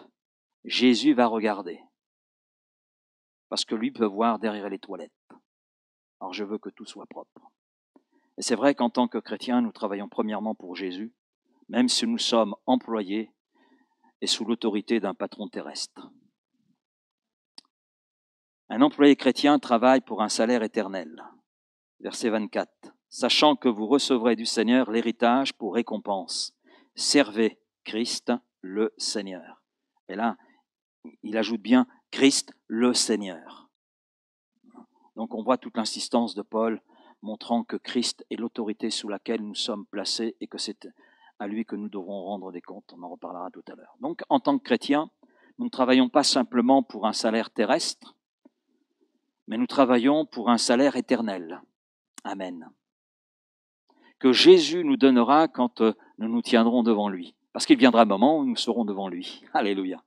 Jésus va regarder. Parce que lui peut voir derrière les toilettes. Alors je veux que tout soit propre. Et c'est vrai qu'en tant que chrétien, nous travaillons premièrement pour Jésus, même si nous sommes employés et sous l'autorité d'un patron terrestre. Un employé chrétien travaille pour un salaire éternel. Verset 24 sachant que vous recevrez du Seigneur l'héritage pour récompense. Servez Christ le Seigneur. Et là, il ajoute bien Christ le Seigneur. Donc on voit toute l'insistance de Paul montrant que Christ est l'autorité sous laquelle nous sommes placés et que c'est à lui que nous devrons rendre des comptes. On en reparlera tout à l'heure. Donc en tant que chrétiens, nous ne travaillons pas simplement pour un salaire terrestre, mais nous travaillons pour un salaire éternel. Amen que Jésus nous donnera quand euh, nous nous tiendrons devant lui. Parce qu'il viendra un moment où nous serons devant lui. Alléluia.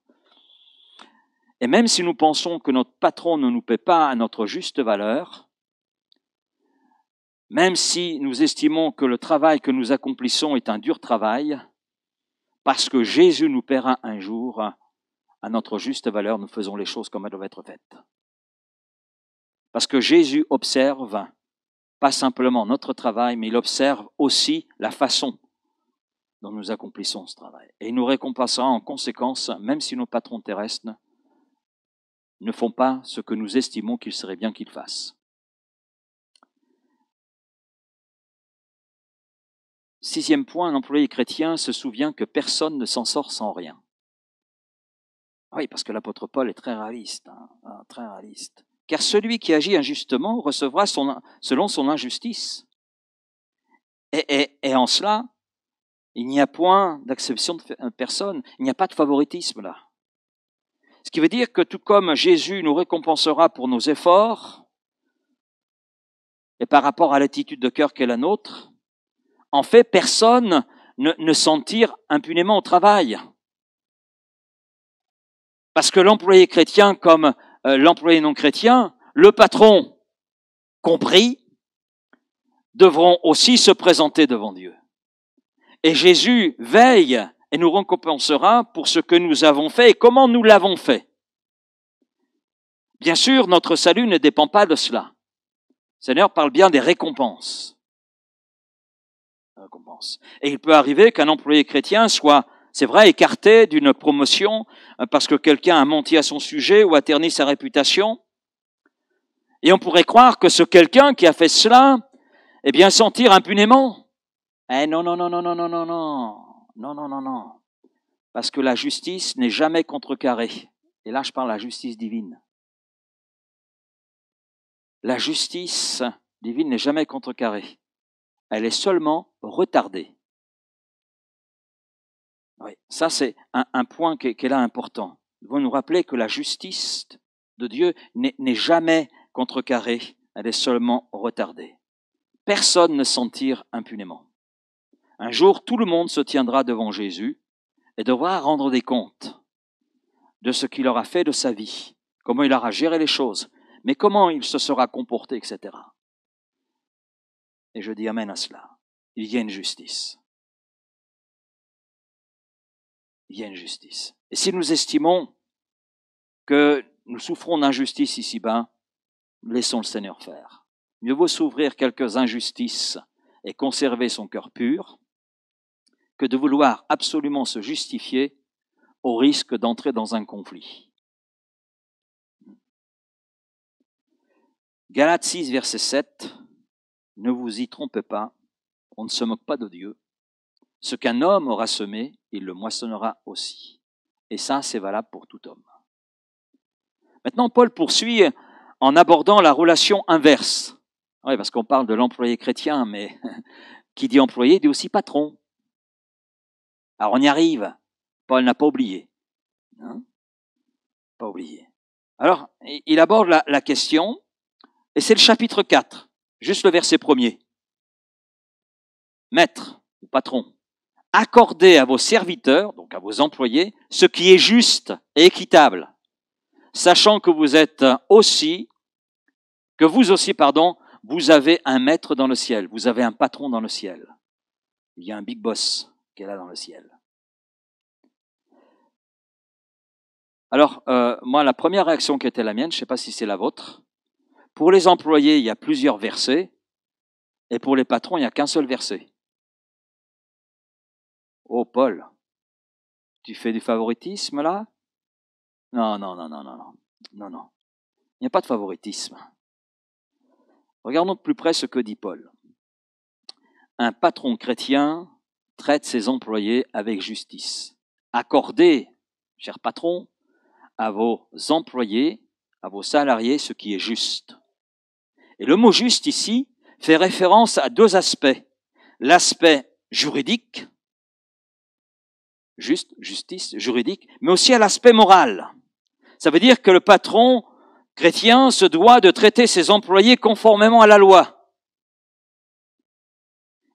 Et même si nous pensons que notre patron ne nous paie pas à notre juste valeur, même si nous estimons que le travail que nous accomplissons est un dur travail, parce que Jésus nous paiera un jour à notre juste valeur, nous faisons les choses comme elles doivent être faites. Parce que Jésus observe pas simplement notre travail, mais il observe aussi la façon dont nous accomplissons ce travail. Et il nous récompensera en conséquence, même si nos patrons terrestres ne font pas ce que nous estimons qu'il serait bien qu'ils fassent. Sixième point, employé chrétien se souvient que personne ne s'en sort sans rien. Ah oui, parce que l'apôtre Paul est très réaliste, hein, hein, très réaliste car celui qui agit injustement recevra son, selon son injustice. Et, et, en cela, il n'y a point d'acception de personne, il n'y a pas de favoritisme là. Ce qui veut dire que tout comme Jésus nous récompensera pour nos efforts, et par rapport à l'attitude de cœur qu'est la nôtre, en fait, personne ne, ne s'en tire impunément au travail. Parce que l'employé chrétien, comme euh, l'employé non chrétien, le patron compris, devront aussi se présenter devant Dieu. Et Jésus veille et nous récompensera pour ce que nous avons fait et comment nous l'avons fait. Bien sûr, notre salut ne dépend pas de cela. Seigneur parle bien des récompenses. Récompenses. Et il peut arriver qu'un employé chrétien soit c'est vrai, écarté d'une promotion euh, parce que quelqu'un a menti à son sujet ou a terni sa réputation. Et on pourrait croire que ce quelqu'un qui a fait cela, est eh bien, sentir impunément. Eh non, non, non, non, non, non, non, non, non, non, non, non. Parce que la justice n'est jamais contrecarrée. Et là, je parle de la justice divine. La justice divine n'est jamais contrecarrée. Elle est seulement retardée. Oui, ça c'est un, point qui est, là important. Nous devons nous rappeler que la justice de Dieu n'est jamais contrecarrée, elle est seulement retardée. Personne ne s'en tire impunément. Un jour, tout le monde se tiendra devant Jésus et devra rendre des comptes de ce qu'il aura fait de sa vie, comment il aura géré les choses, mais comment il se sera comporté, etc. Et je dis Amen à cela. Il y a une justice il y a une justice. Et si nous estimons que nous souffrons d'injustice ici-bas, laissons le Seigneur faire. Mieux vaut s'ouvrir quelques injustices et conserver son cœur pur que de vouloir absolument se justifier au risque d'entrer dans un conflit. Galates 6, verset 7, ne vous y trompez pas, on ne se moque pas de Dieu, ce qu'un homme aura semé, il le moissonnera aussi. Et ça, c'est valable pour tout homme. Maintenant, Paul poursuit en abordant la relation inverse. Oui, parce qu'on parle de l'employé chrétien, mais qui dit employé dit aussi patron. Alors on y arrive. Paul n'a pas oublié. Hein pas oublié. Alors, il aborde la, la question, et c'est le chapitre 4, juste le verset premier. Maître ou patron, accordez à vos serviteurs, donc à vos employés, ce qui est juste et équitable, sachant que vous êtes aussi, que vous aussi, pardon, vous avez un maître dans le ciel, vous avez un patron dans le ciel. Il y a un big boss qui est là dans le ciel. Alors, euh, moi, la première réaction qui était la mienne, je ne sais pas si c'est la vôtre, pour les employés, il y a plusieurs versets, et pour les patrons, il n'y a qu'un seul verset. Oh Paul, tu fais du favoritisme là Non, non, non, non, non, non, non, non. Il n'y a pas de favoritisme. Regardons de plus près ce que dit Paul. Un patron chrétien traite ses employés avec justice. Accordez, cher patron, à vos employés, à vos salariés, ce qui est juste. Et le mot juste ici fait référence à deux aspects. L'aspect juridique, juste, justice juridique, mais aussi à l'aspect moral. Ça veut dire que le patron chrétien se doit de traiter ses employés conformément à la loi.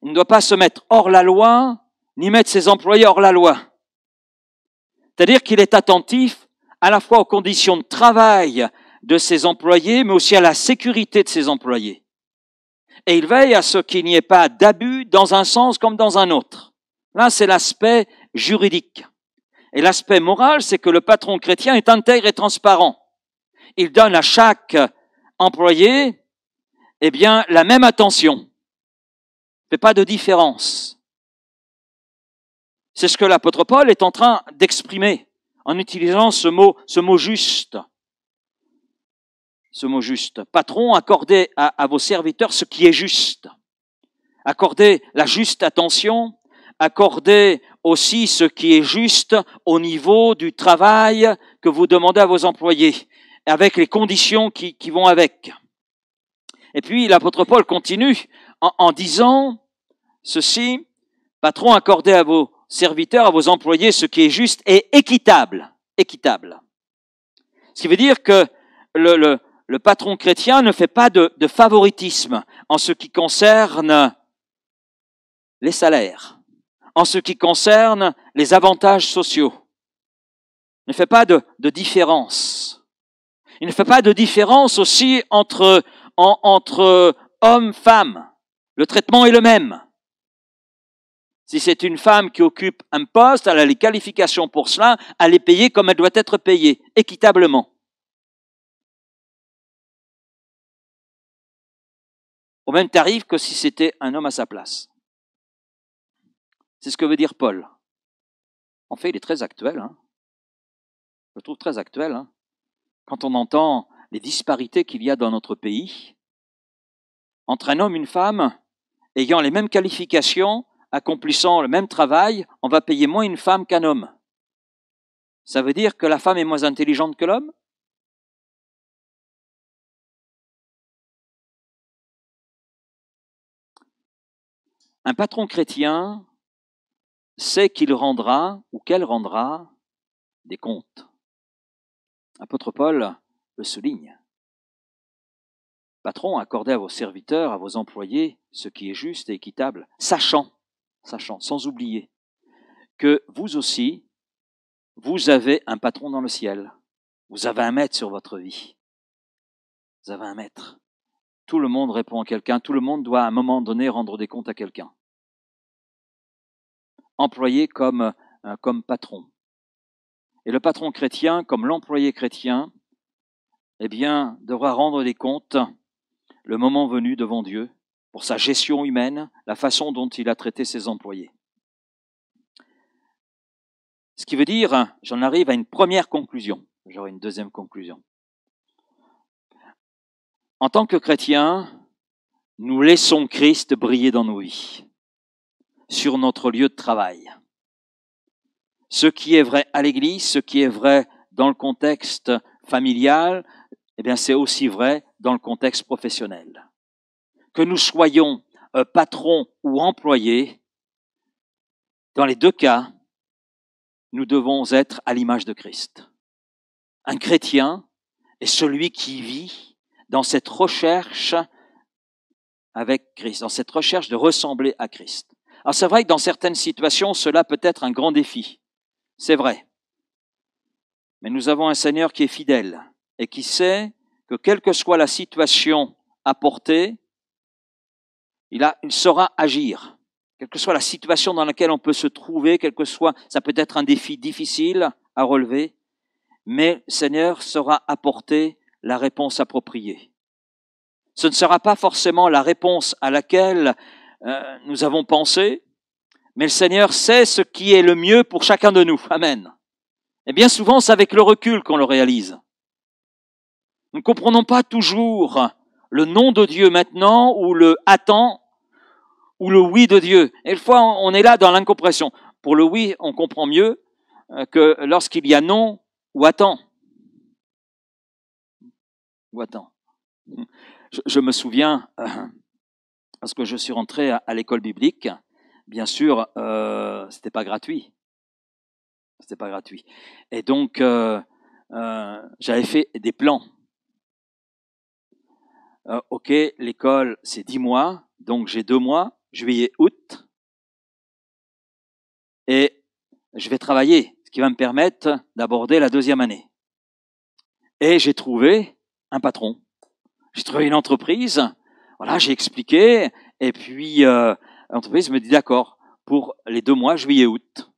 Il ne doit pas se mettre hors la loi, ni mettre ses employés hors la loi. C'est-à-dire qu'il est attentif à la fois aux conditions de travail de ses employés, mais aussi à la sécurité de ses employés. Et il veille à ce qu'il n'y ait pas d'abus dans un sens comme dans un autre. Là, c'est l'aspect juridique. Et l'aspect moral, c'est que le patron chrétien est intègre et transparent. Il donne à chaque employé, eh bien, la même attention. Il fait pas de différence. C'est ce que l'apôtre Paul est en train d'exprimer en utilisant ce mot, ce mot juste. Ce mot juste. Patron, accordez à vos serviteurs ce qui est juste. Accordez la juste attention, accordez aussi ce qui est juste au niveau du travail que vous demandez à vos employés, avec les conditions qui, vont avec. Et puis l'apôtre Paul continue en, disant ceci, patron, accordez à vos serviteurs, à vos employés ce qui est juste et équitable. Équitable. Ce qui veut dire que le, patron chrétien ne fait pas de favoritisme en ce qui concerne les salaires en ce qui concerne les avantages sociaux. Il ne fait pas de, différence. Il ne fait pas de différence aussi entre, en, entre hommes-femmes. Le traitement est le même. Si c'est une femme qui occupe un poste, elle a les qualifications pour cela, elle est payée comme elle doit être payée, équitablement. Au même tarif que si c'était un homme à sa place. C'est ce que veut dire Paul. En fait, il est très actuel. Hein. Je le trouve très actuel. Hein. Quand on entend les disparités qu'il y a dans notre pays entre un homme et une femme ayant les mêmes qualifications, accomplissant le même travail, on va payer moins une femme qu'un homme. Ça veut dire que la femme est moins intelligente que l'homme Un patron chrétien c'est qu'il rendra ou qu'elle rendra des comptes. Apôtre Paul le souligne. Patron, accordez à vos serviteurs, à vos employés, ce qui est juste et équitable, sachant, sachant, sans oublier, que vous aussi, vous avez un patron dans le ciel. Vous avez un maître sur votre vie. Vous avez un maître. Tout le monde répond à quelqu'un. Tout le monde doit à un moment donné rendre des comptes à quelqu'un employé comme, euh, comme patron. Et le patron chrétien, comme l'employé chrétien, eh bien, devra rendre des comptes le moment venu devant Dieu pour sa gestion humaine, la façon dont il a traité ses employés. Ce qui veut dire, j'en arrive à une première conclusion, j'aurai une deuxième conclusion. En tant que chrétien, nous laissons Christ briller dans nos vies sur notre lieu de travail. Ce qui est vrai à l'église, ce qui est vrai dans le contexte familial, eh bien, c'est aussi vrai dans le contexte professionnel. Que nous soyons euh, patrons ou employés, dans les deux cas, nous devons être à l'image de Christ. Un chrétien est celui qui vit dans cette recherche avec Christ, dans cette recherche de ressembler à Christ. Alors c'est vrai que dans certaines situations, cela peut être un grand défi. C'est vrai. Mais nous avons un Seigneur qui est fidèle et qui sait que quelle que soit la situation apportée, il, a, il saura agir. Quelle que soit la situation dans laquelle on peut se trouver, quel que soit, ça peut être un défi difficile à relever, mais Seigneur saura apporter la réponse appropriée. Ce ne sera pas forcément la réponse à laquelle euh, nous avons pensé, mais le Seigneur sait ce qui est le mieux pour chacun de nous. Amen. Et bien souvent, c'est avec le recul qu'on le réalise. Nous ne comprenons pas toujours le nom de Dieu maintenant ou le attend, ou le oui de Dieu. Et une fois, on est là dans l'incompression. Pour le oui, on comprend mieux euh, que lorsqu'il y a non ou attends. Ou attends. Je, me souviens, euh, parce que je suis rentré à, l'école biblique. Bien sûr, ce euh, c'était pas gratuit. C'était pas gratuit. Et donc, euh, euh, j'avais fait des plans. ok, l'école, c'est 10 mois, donc j'ai deux mois, juillet, août, et je vais travailler, ce qui va me permettre d'aborder la deuxième année. Et j'ai trouvé un patron. J'ai trouvé une entreprise voilà, j'ai expliqué. Et puis, euh, l'entreprise me dit d'accord pour les deux mois, juillet, août.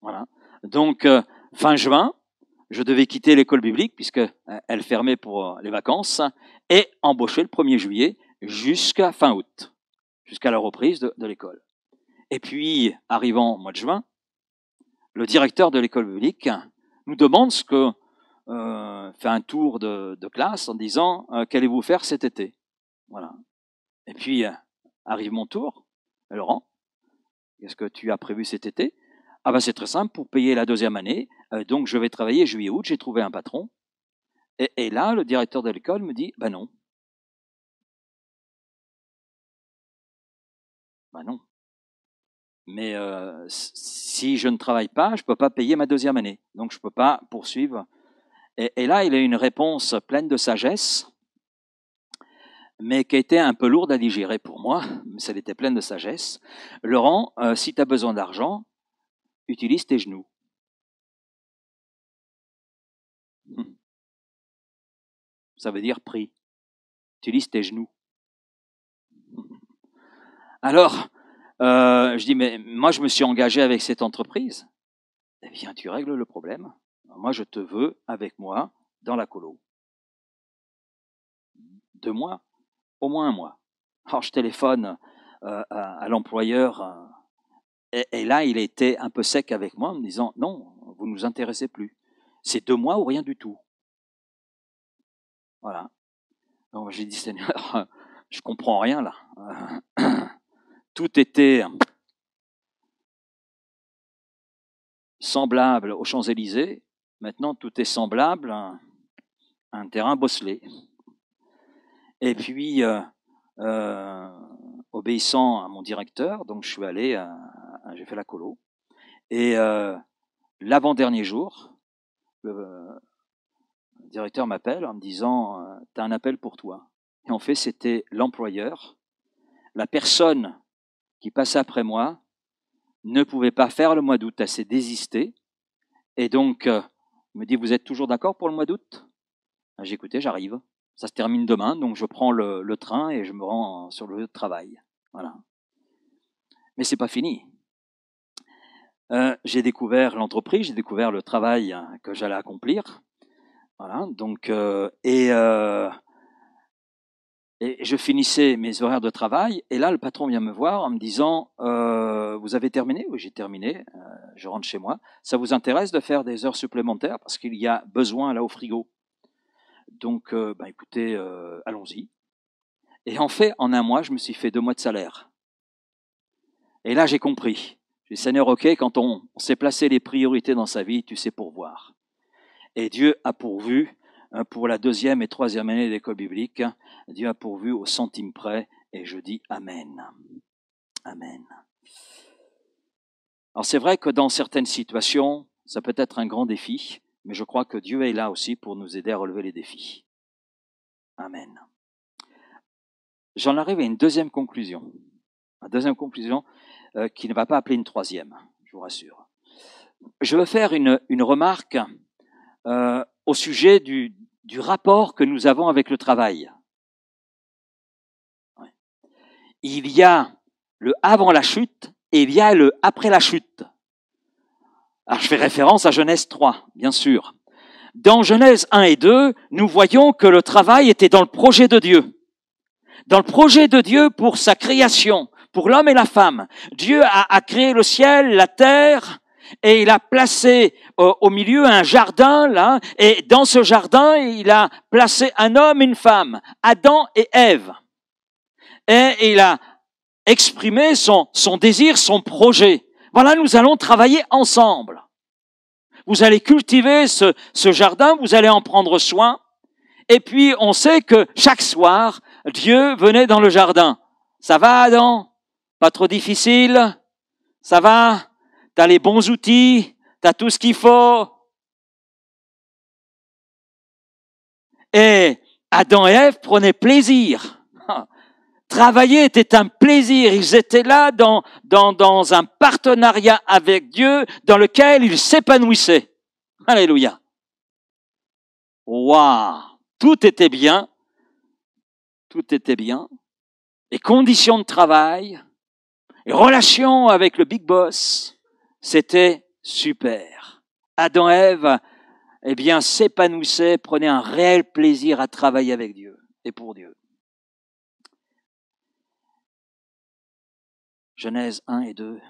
Voilà. Donc, euh, fin juin, je devais quitter l'école biblique puisqu'elle euh, fermait pour les vacances et embaucher le 1er juillet jusqu'à fin août, jusqu'à la reprise de, l'école. Et puis, arrivant au mois de juin, le directeur de l'école biblique nous demande ce que fait un tour de, classe en disant qu'allez-vous faire cet été voilà. Et puis, euh, arrive mon tour, Laurent. Qu'est-ce que tu as prévu cet été Ah ben c'est très simple, pour payer la deuxième année, euh, donc je vais travailler juillet-août, j'ai trouvé un patron. Et, là, le directeur de l'école me dit, ben non. Ben non. Mais euh, si je ne travaille pas, je ne peux pas payer ma deuxième année. Donc je ne peux pas poursuivre. Et, et là, il a une réponse pleine de sagesse mais qui était un peu lourde à digérer pour moi, mais ça était pleine de sagesse. Laurent, euh, si tu as besoin d'argent, utilise tes genoux. Hmm. Ça veut dire prie. Utilise tes genoux. Alors, euh, je dis, mais moi je me suis engagé avec cette entreprise. Eh bien, tu règles le problème. Moi, je te veux avec moi dans la colo. Deux mois, au moins un mois. Alors je téléphone euh, à, l'employeur euh, et, là il était un peu sec avec moi en me disant non, vous ne nous intéressez plus. C'est deux mois ou rien du tout. Voilà. Donc j'ai dit Seigneur, je comprends rien là. Tout était semblable aux Champs-Élysées. Maintenant, tout est semblable à un terrain bosselé. Et puis, euh, euh, obéissant à mon directeur, donc je suis allé, euh, j'ai fait la colo. Et l'avant-dernier jour, le directeur m'appelle en me disant T'as un appel pour toi. Et en fait, c'était l'employeur. La personne qui passait après moi ne pouvait pas faire le mois d'août, elle s'est désistée. Et donc, il me dit Vous êtes toujours d'accord pour le mois d'août ben, J'ai écouté, j'arrive ça se termine demain, donc je prends le, train et je me rends sur le lieu de travail. Voilà. Mais n'est pas fini. Euh, j'ai découvert l'entreprise, j'ai découvert le travail que j'allais accomplir. Voilà, donc, euh, et, euh, et, je finissais mes horaires de travail, et là, le patron vient me voir en me disant Vous avez terminé Oui, j'ai terminé, je rentre chez moi. Ça vous intéresse de faire des heures supplémentaires parce qu'il y a besoin là au frigo donc, euh, bah, écoutez, euh, allons-y. Et en fait, en un mois, je me suis fait deux mois de salaire. Et là, j'ai compris. J'ai dit, Seigneur, ok, quand on, s'est placé les priorités dans sa vie, tu sais pourvoir. Et Dieu a pourvu hein, pour la deuxième et troisième année de l'école biblique. Hein, Dieu a pourvu au centime près. Et je dis Amen. Amen. Alors c'est vrai que dans certaines situations, ça peut être un grand défi mais je crois que Dieu est là aussi pour nous aider à relever les défis. Amen. J'en arrive à une deuxième conclusion. Une deuxième conclusion euh, qui ne va pas appeler une troisième, je vous rassure. Je veux faire une, remarque euh, au sujet du, rapport que nous avons avec le travail. Il y a le avant la chute et il y a le après la chute je fais référence à Genèse 3, bien sûr. Dans Genèse 1 et 2, nous voyons que le travail était dans le projet de Dieu. Dans le projet de Dieu pour sa création, pour l'homme et la femme. Dieu a, créé le ciel, la terre, et il a placé euh, au milieu un jardin, là, et dans ce jardin, il a placé un homme et une femme, Adam et Ève. Et il a exprimé son désir, son projet. Voilà, nous allons travailler ensemble. Vous allez cultiver ce, jardin, vous allez en prendre soin. Et puis, on sait que chaque soir, Dieu venait dans le jardin. Ça va, Adam Pas trop difficile Ça va T'as les bons outils T'as tout ce qu'il faut Et Adam et Ève prenaient plaisir Travailler était un plaisir. Ils étaient là dans, dans, dans un partenariat avec Dieu dans lequel ils s'épanouissaient. Alléluia. Waouh. Tout était bien. Tout était bien. Les conditions de travail, les relations avec le big boss, c'était super. Adam et Ève, eh bien, s'épanouissaient, prenaient un réel plaisir à travailler avec Dieu et pour Dieu. Genèse 1 et 2.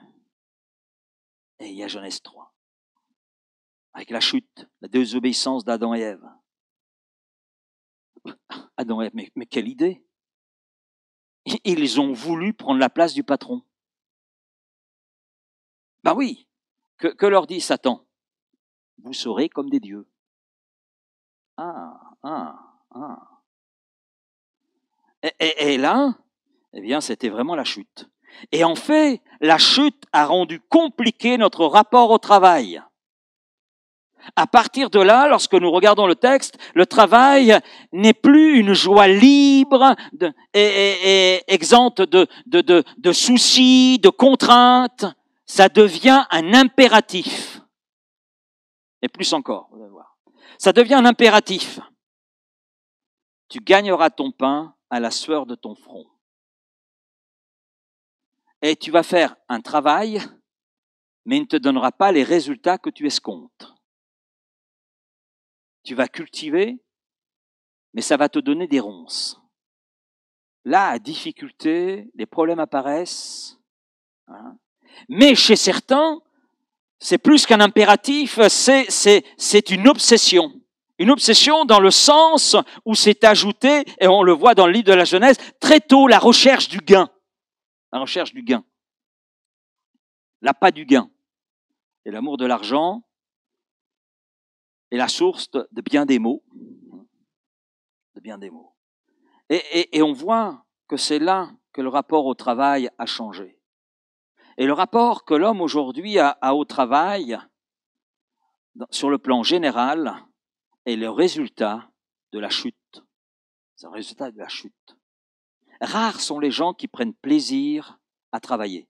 Et il y a Genèse 3. Avec la chute, la désobéissance d'Adam et Ève. Adam et Ève, mais, quelle idée Ils ont voulu prendre la place du patron. Ben oui, que, leur dit Satan Vous serez comme des dieux. Ah, ah, ah. et là, eh bien, c'était vraiment la chute. Et en fait, la chute a rendu compliqué notre rapport au travail. À partir de là, lorsque nous regardons le texte, le travail n'est plus une joie libre et, exempte de, de soucis, de contraintes. Ça devient un impératif. Et plus encore, vous allez voir. Ça devient un impératif. Tu gagneras ton pain à la sueur de ton front et tu vas faire un travail, mais il ne te donnera pas les résultats que tu escomptes. Tu vas cultiver, mais ça va te donner des ronces. Là, à difficulté, les problèmes apparaissent. Hein. Mais chez certains, c'est plus qu'un impératif, c'est une obsession. Une obsession dans le sens où c'est ajouté, et on le voit dans le livre de la Genèse, très tôt la recherche du gain la recherche du gain, l'appât du gain. Et l'amour de l'argent est la source de, bien des mots. De bien des mots. Et, on voit que c'est là que le rapport au travail a changé. Et le rapport que l'homme aujourd'hui a, a, au travail, sur le plan général, est le résultat de la chute. C'est le résultat de la chute. Rares sont les gens qui prennent plaisir à travailler.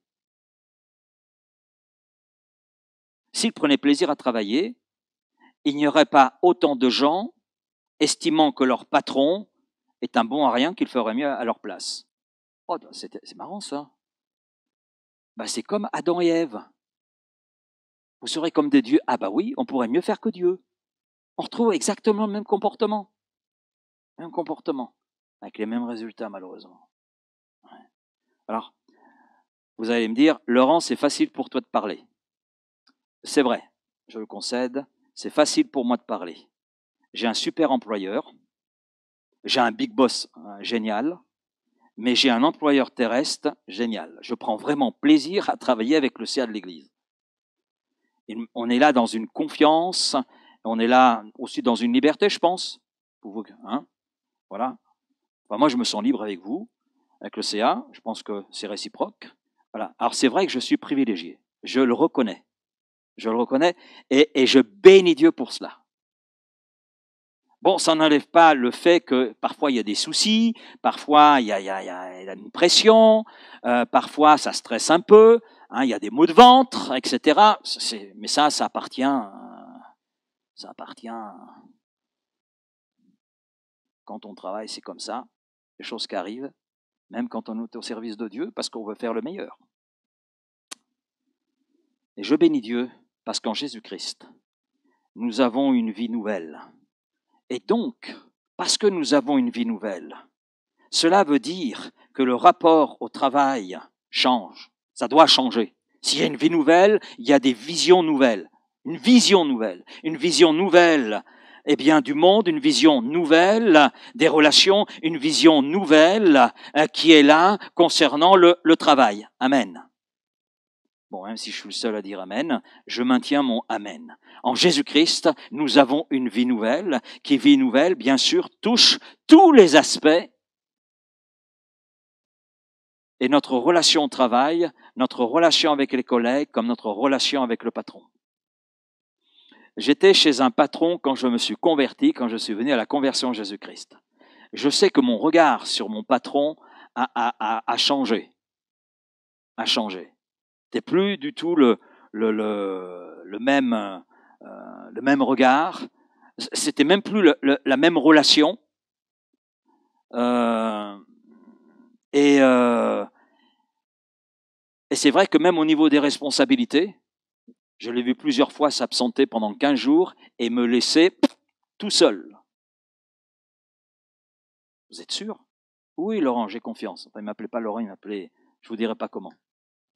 S'ils prenaient plaisir à travailler, il n'y aurait pas autant de gens estimant que leur patron est un bon à rien qu'il ferait mieux à leur place. Oh, bah, c'est marrant ça. Bah, c'est comme Adam et Ève. Vous serez comme des dieux. Ah bah oui, on pourrait mieux faire que Dieu. On retrouve exactement le même comportement. Même comportement avec les mêmes résultats malheureusement. Alors, vous allez me dire, Laurent, c'est facile pour toi de parler. C'est vrai, je le concède, c'est facile pour moi de parler. J'ai un super employeur, j'ai un big boss euh, génial, mais j'ai un employeur terrestre génial. Je prends vraiment plaisir à travailler avec le CA de l'Église. On est là dans une confiance, on est là aussi dans une liberté, je pense. Hein voilà moi, je me sens libre avec vous, avec le CA. Je pense que c'est réciproque. Voilà. Alors, c'est vrai que je suis privilégié. Je le reconnais. Je le reconnais et, je bénis Dieu pour cela. Bon, ça n'enlève pas le fait que parfois il y a des soucis, parfois il y a, il y a, une pression, euh, parfois ça stresse un peu, hein, il y a des maux de ventre, etc. mais ça, ça appartient, ça appartient. Quand on travaille, c'est comme ça. Les choses qui arrivent, même quand on est au service de Dieu, parce qu'on veut faire le meilleur. Et je bénis Dieu parce qu'en Jésus-Christ, nous avons une vie nouvelle. Et donc, parce que nous avons une vie nouvelle, cela veut dire que le rapport au travail change. Ça doit changer. S'il y a une vie nouvelle, il y a des visions nouvelles. Une vision nouvelle. Une vision nouvelle eh bien, du monde, une vision nouvelle des relations, une vision nouvelle euh, qui est là concernant le, travail. Amen. Bon, même hein, si je suis le seul à dire Amen, je maintiens mon Amen. En Jésus-Christ, nous avons une vie nouvelle, qui vie nouvelle, bien sûr, touche tous les aspects. Et notre relation au travail, notre relation avec les collègues, comme notre relation avec le patron. J'étais chez un patron quand je me suis converti, quand je suis venu à la conversion Jésus-Christ. Je sais que mon regard sur mon patron a, a, a, changé. A changé. plus du tout le, le, le, même, euh, le même regard. C'était même plus la même relation. Euh, et, euh, et c'est vrai que même au niveau des responsabilités, je l'ai vu plusieurs fois s'absenter pendant 15 jours et me laisser tout seul. Vous êtes sûr Oui, Laurent, j'ai confiance. il ne m'appelait pas Laurent, il m'appelait, je ne vous dirai pas comment.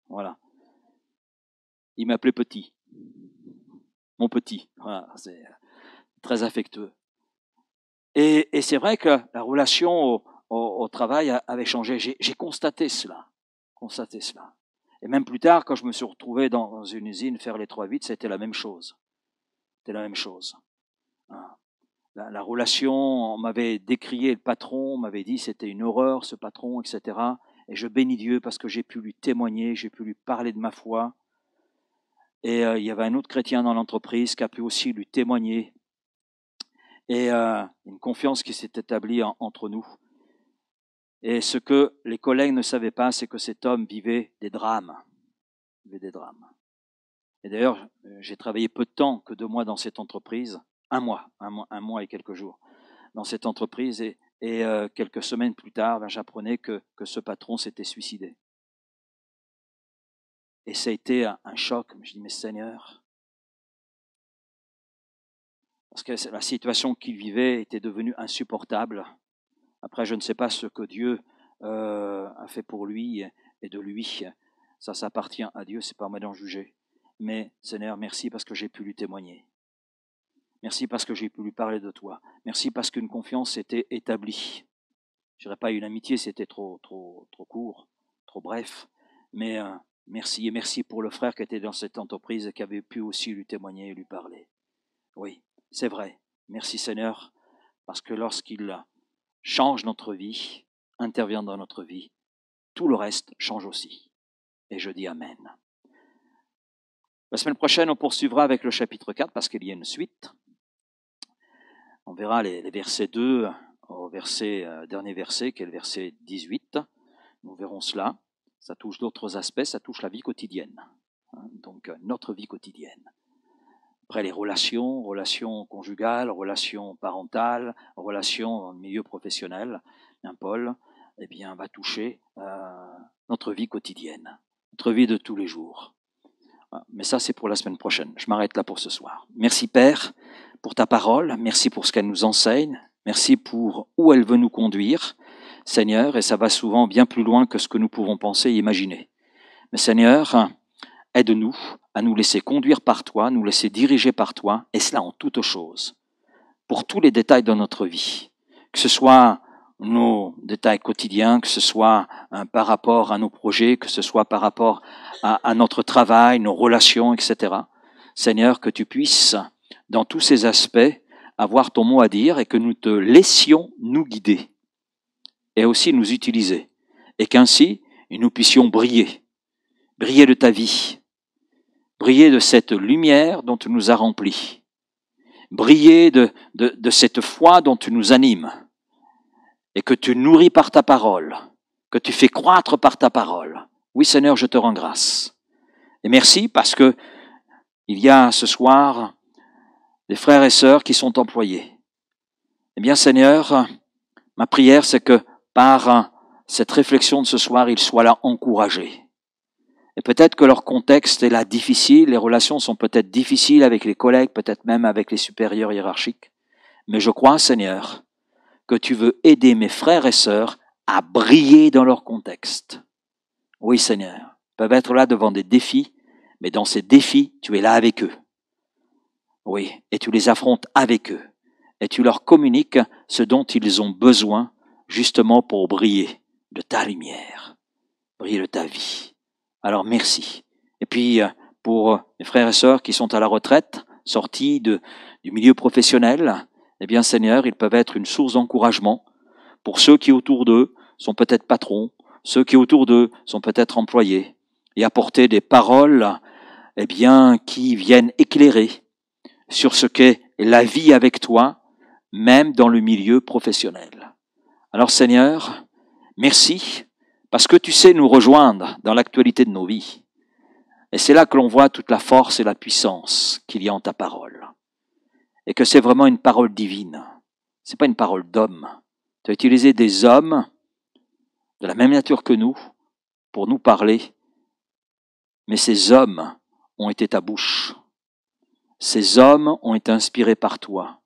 Voilà. Il m'appelait petit. Mon petit. Voilà, c'est euh, très affectueux. Et, c'est vrai que la relation au, au travail avait changé. J'ai constaté cela. Constaté cela. Et même plus tard, quand je me suis retrouvé dans une usine faire les trois vides, c'était la même chose. C'était la même chose. Hein. La, relation, on m'avait décrié le patron, on m'avait dit c'était une horreur ce patron, etc. Et je bénis Dieu parce que j'ai pu lui témoigner, j'ai pu lui parler de ma foi. Et euh, il y avait un autre chrétien dans l'entreprise qui a pu aussi lui témoigner. Et euh, une confiance qui s'est établie entre nous. Et ce que les collègues ne savaient pas, c'est que cet homme vivait des drames. Vivait des drames. Et d'ailleurs, j'ai travaillé peu de temps, que deux mois dans cette entreprise, un mois, un mois, et quelques jours dans cette entreprise. Et, euh, quelques semaines plus tard, ben, j'apprenais que, ce patron s'était suicidé. Et ça a été un, choc. Je dis, mais Seigneur, parce que la situation qu'il vivait était devenue insupportable. Après, je ne sais pas ce que Dieu euh, a fait pour lui et de lui. Ça, ça appartient à Dieu, c'est pas à moi d'en juger. Mais Seigneur, merci parce que j'ai pu lui témoigner. Merci parce que j'ai pu lui parler de toi. Merci parce qu'une confiance était établie. Je dirais pas une amitié, c'était trop, trop, trop court, trop bref. Mais euh, merci et merci pour le frère qui était dans cette entreprise et qui avait pu aussi lui témoigner et lui parler. Oui, c'est vrai. Merci Seigneur, parce que lorsqu'il change notre vie, intervient dans notre vie, tout le reste change aussi. Et je dis Amen. La semaine prochaine, on poursuivra avec le chapitre 4 parce qu'il y a une suite. On verra les, versets 2 au verset, euh, dernier verset, qui est le verset 18. Nous verrons cela. Ça touche d'autres aspects, ça touche la vie quotidienne. Hein. donc euh, notre vie quotidienne les relations, relations conjugales, relations parentales, relations dans milieu professionnel, un pôle, eh bien, va toucher euh, notre vie quotidienne, notre vie de tous les jours. Mais ça, c'est pour la semaine prochaine. Je m'arrête là pour ce soir. Merci Père pour ta parole. Merci pour ce qu'elle nous enseigne. Merci pour où elle veut nous conduire, Seigneur. Et ça va souvent bien plus loin que ce que nous pouvons penser et imaginer. Mais Seigneur, Aide-nous à nous laisser conduire par toi, nous laisser diriger par toi, et cela en toutes choses, pour tous les détails de notre vie, que ce soit nos détails quotidiens, que ce soit hein, par rapport à nos projets, que ce soit par rapport à notre travail, nos relations, etc. Seigneur, que tu puisses, dans tous ces aspects, avoir ton mot à dire et que nous te laissions nous guider et aussi nous utiliser, et qu'ainsi nous puissions briller, briller de ta vie, briller de cette lumière dont tu nous as remplis, briller de, de, cette foi dont tu nous animes, et que tu nourris par ta parole, que tu fais croître par ta parole. Oui Seigneur, je te rends grâce. Et merci parce que il y a ce soir des frères et sœurs qui sont employés. Eh bien Seigneur, ma prière c'est que par cette réflexion de ce soir, ils soient là encouragés et peut-être que leur contexte est là difficile, les relations sont peut-être difficiles avec les collègues, peut-être même avec les supérieurs hiérarchiques. Mais je crois, Seigneur, que tu veux aider mes frères et sœurs à briller dans leur contexte. Oui, Seigneur, ils peuvent être là devant des défis, mais dans ces défis, tu es là avec eux. Oui, et tu les affrontes avec eux, et tu leur communiques ce dont ils ont besoin justement pour briller de ta lumière, briller de ta vie. Alors merci. Et puis euh, pour les euh, frères et sœurs qui sont à la retraite, sortis du milieu professionnel, eh bien Seigneur, ils peuvent être une source d'encouragement pour ceux qui autour d'eux sont peut-être patrons, ceux qui autour d'eux sont peut-être employés, et apporter des paroles eh bien, qui viennent éclairer sur ce qu'est la vie avec toi, même dans le milieu professionnel. Alors Seigneur, merci parce que tu sais nous rejoindre dans l'actualité de nos vies. Et c'est là que l'on voit toute la force et la puissance qu'il y a en ta parole. Et que c'est vraiment une parole divine. Ce n'est pas une parole d'homme. Tu as utilisé des hommes de la même nature que nous pour nous parler. Mais ces hommes ont été ta bouche. Ces hommes ont été inspirés par toi.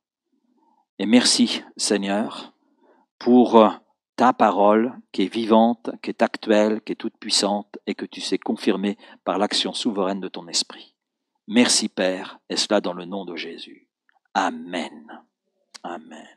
Et merci, Seigneur, pour euh, ta parole qui est vivante, qui est actuelle, qui est toute puissante et que tu sais confirmer par l'action souveraine de ton esprit. Merci Père, et cela dans le nom de Jésus. Amen. Amen.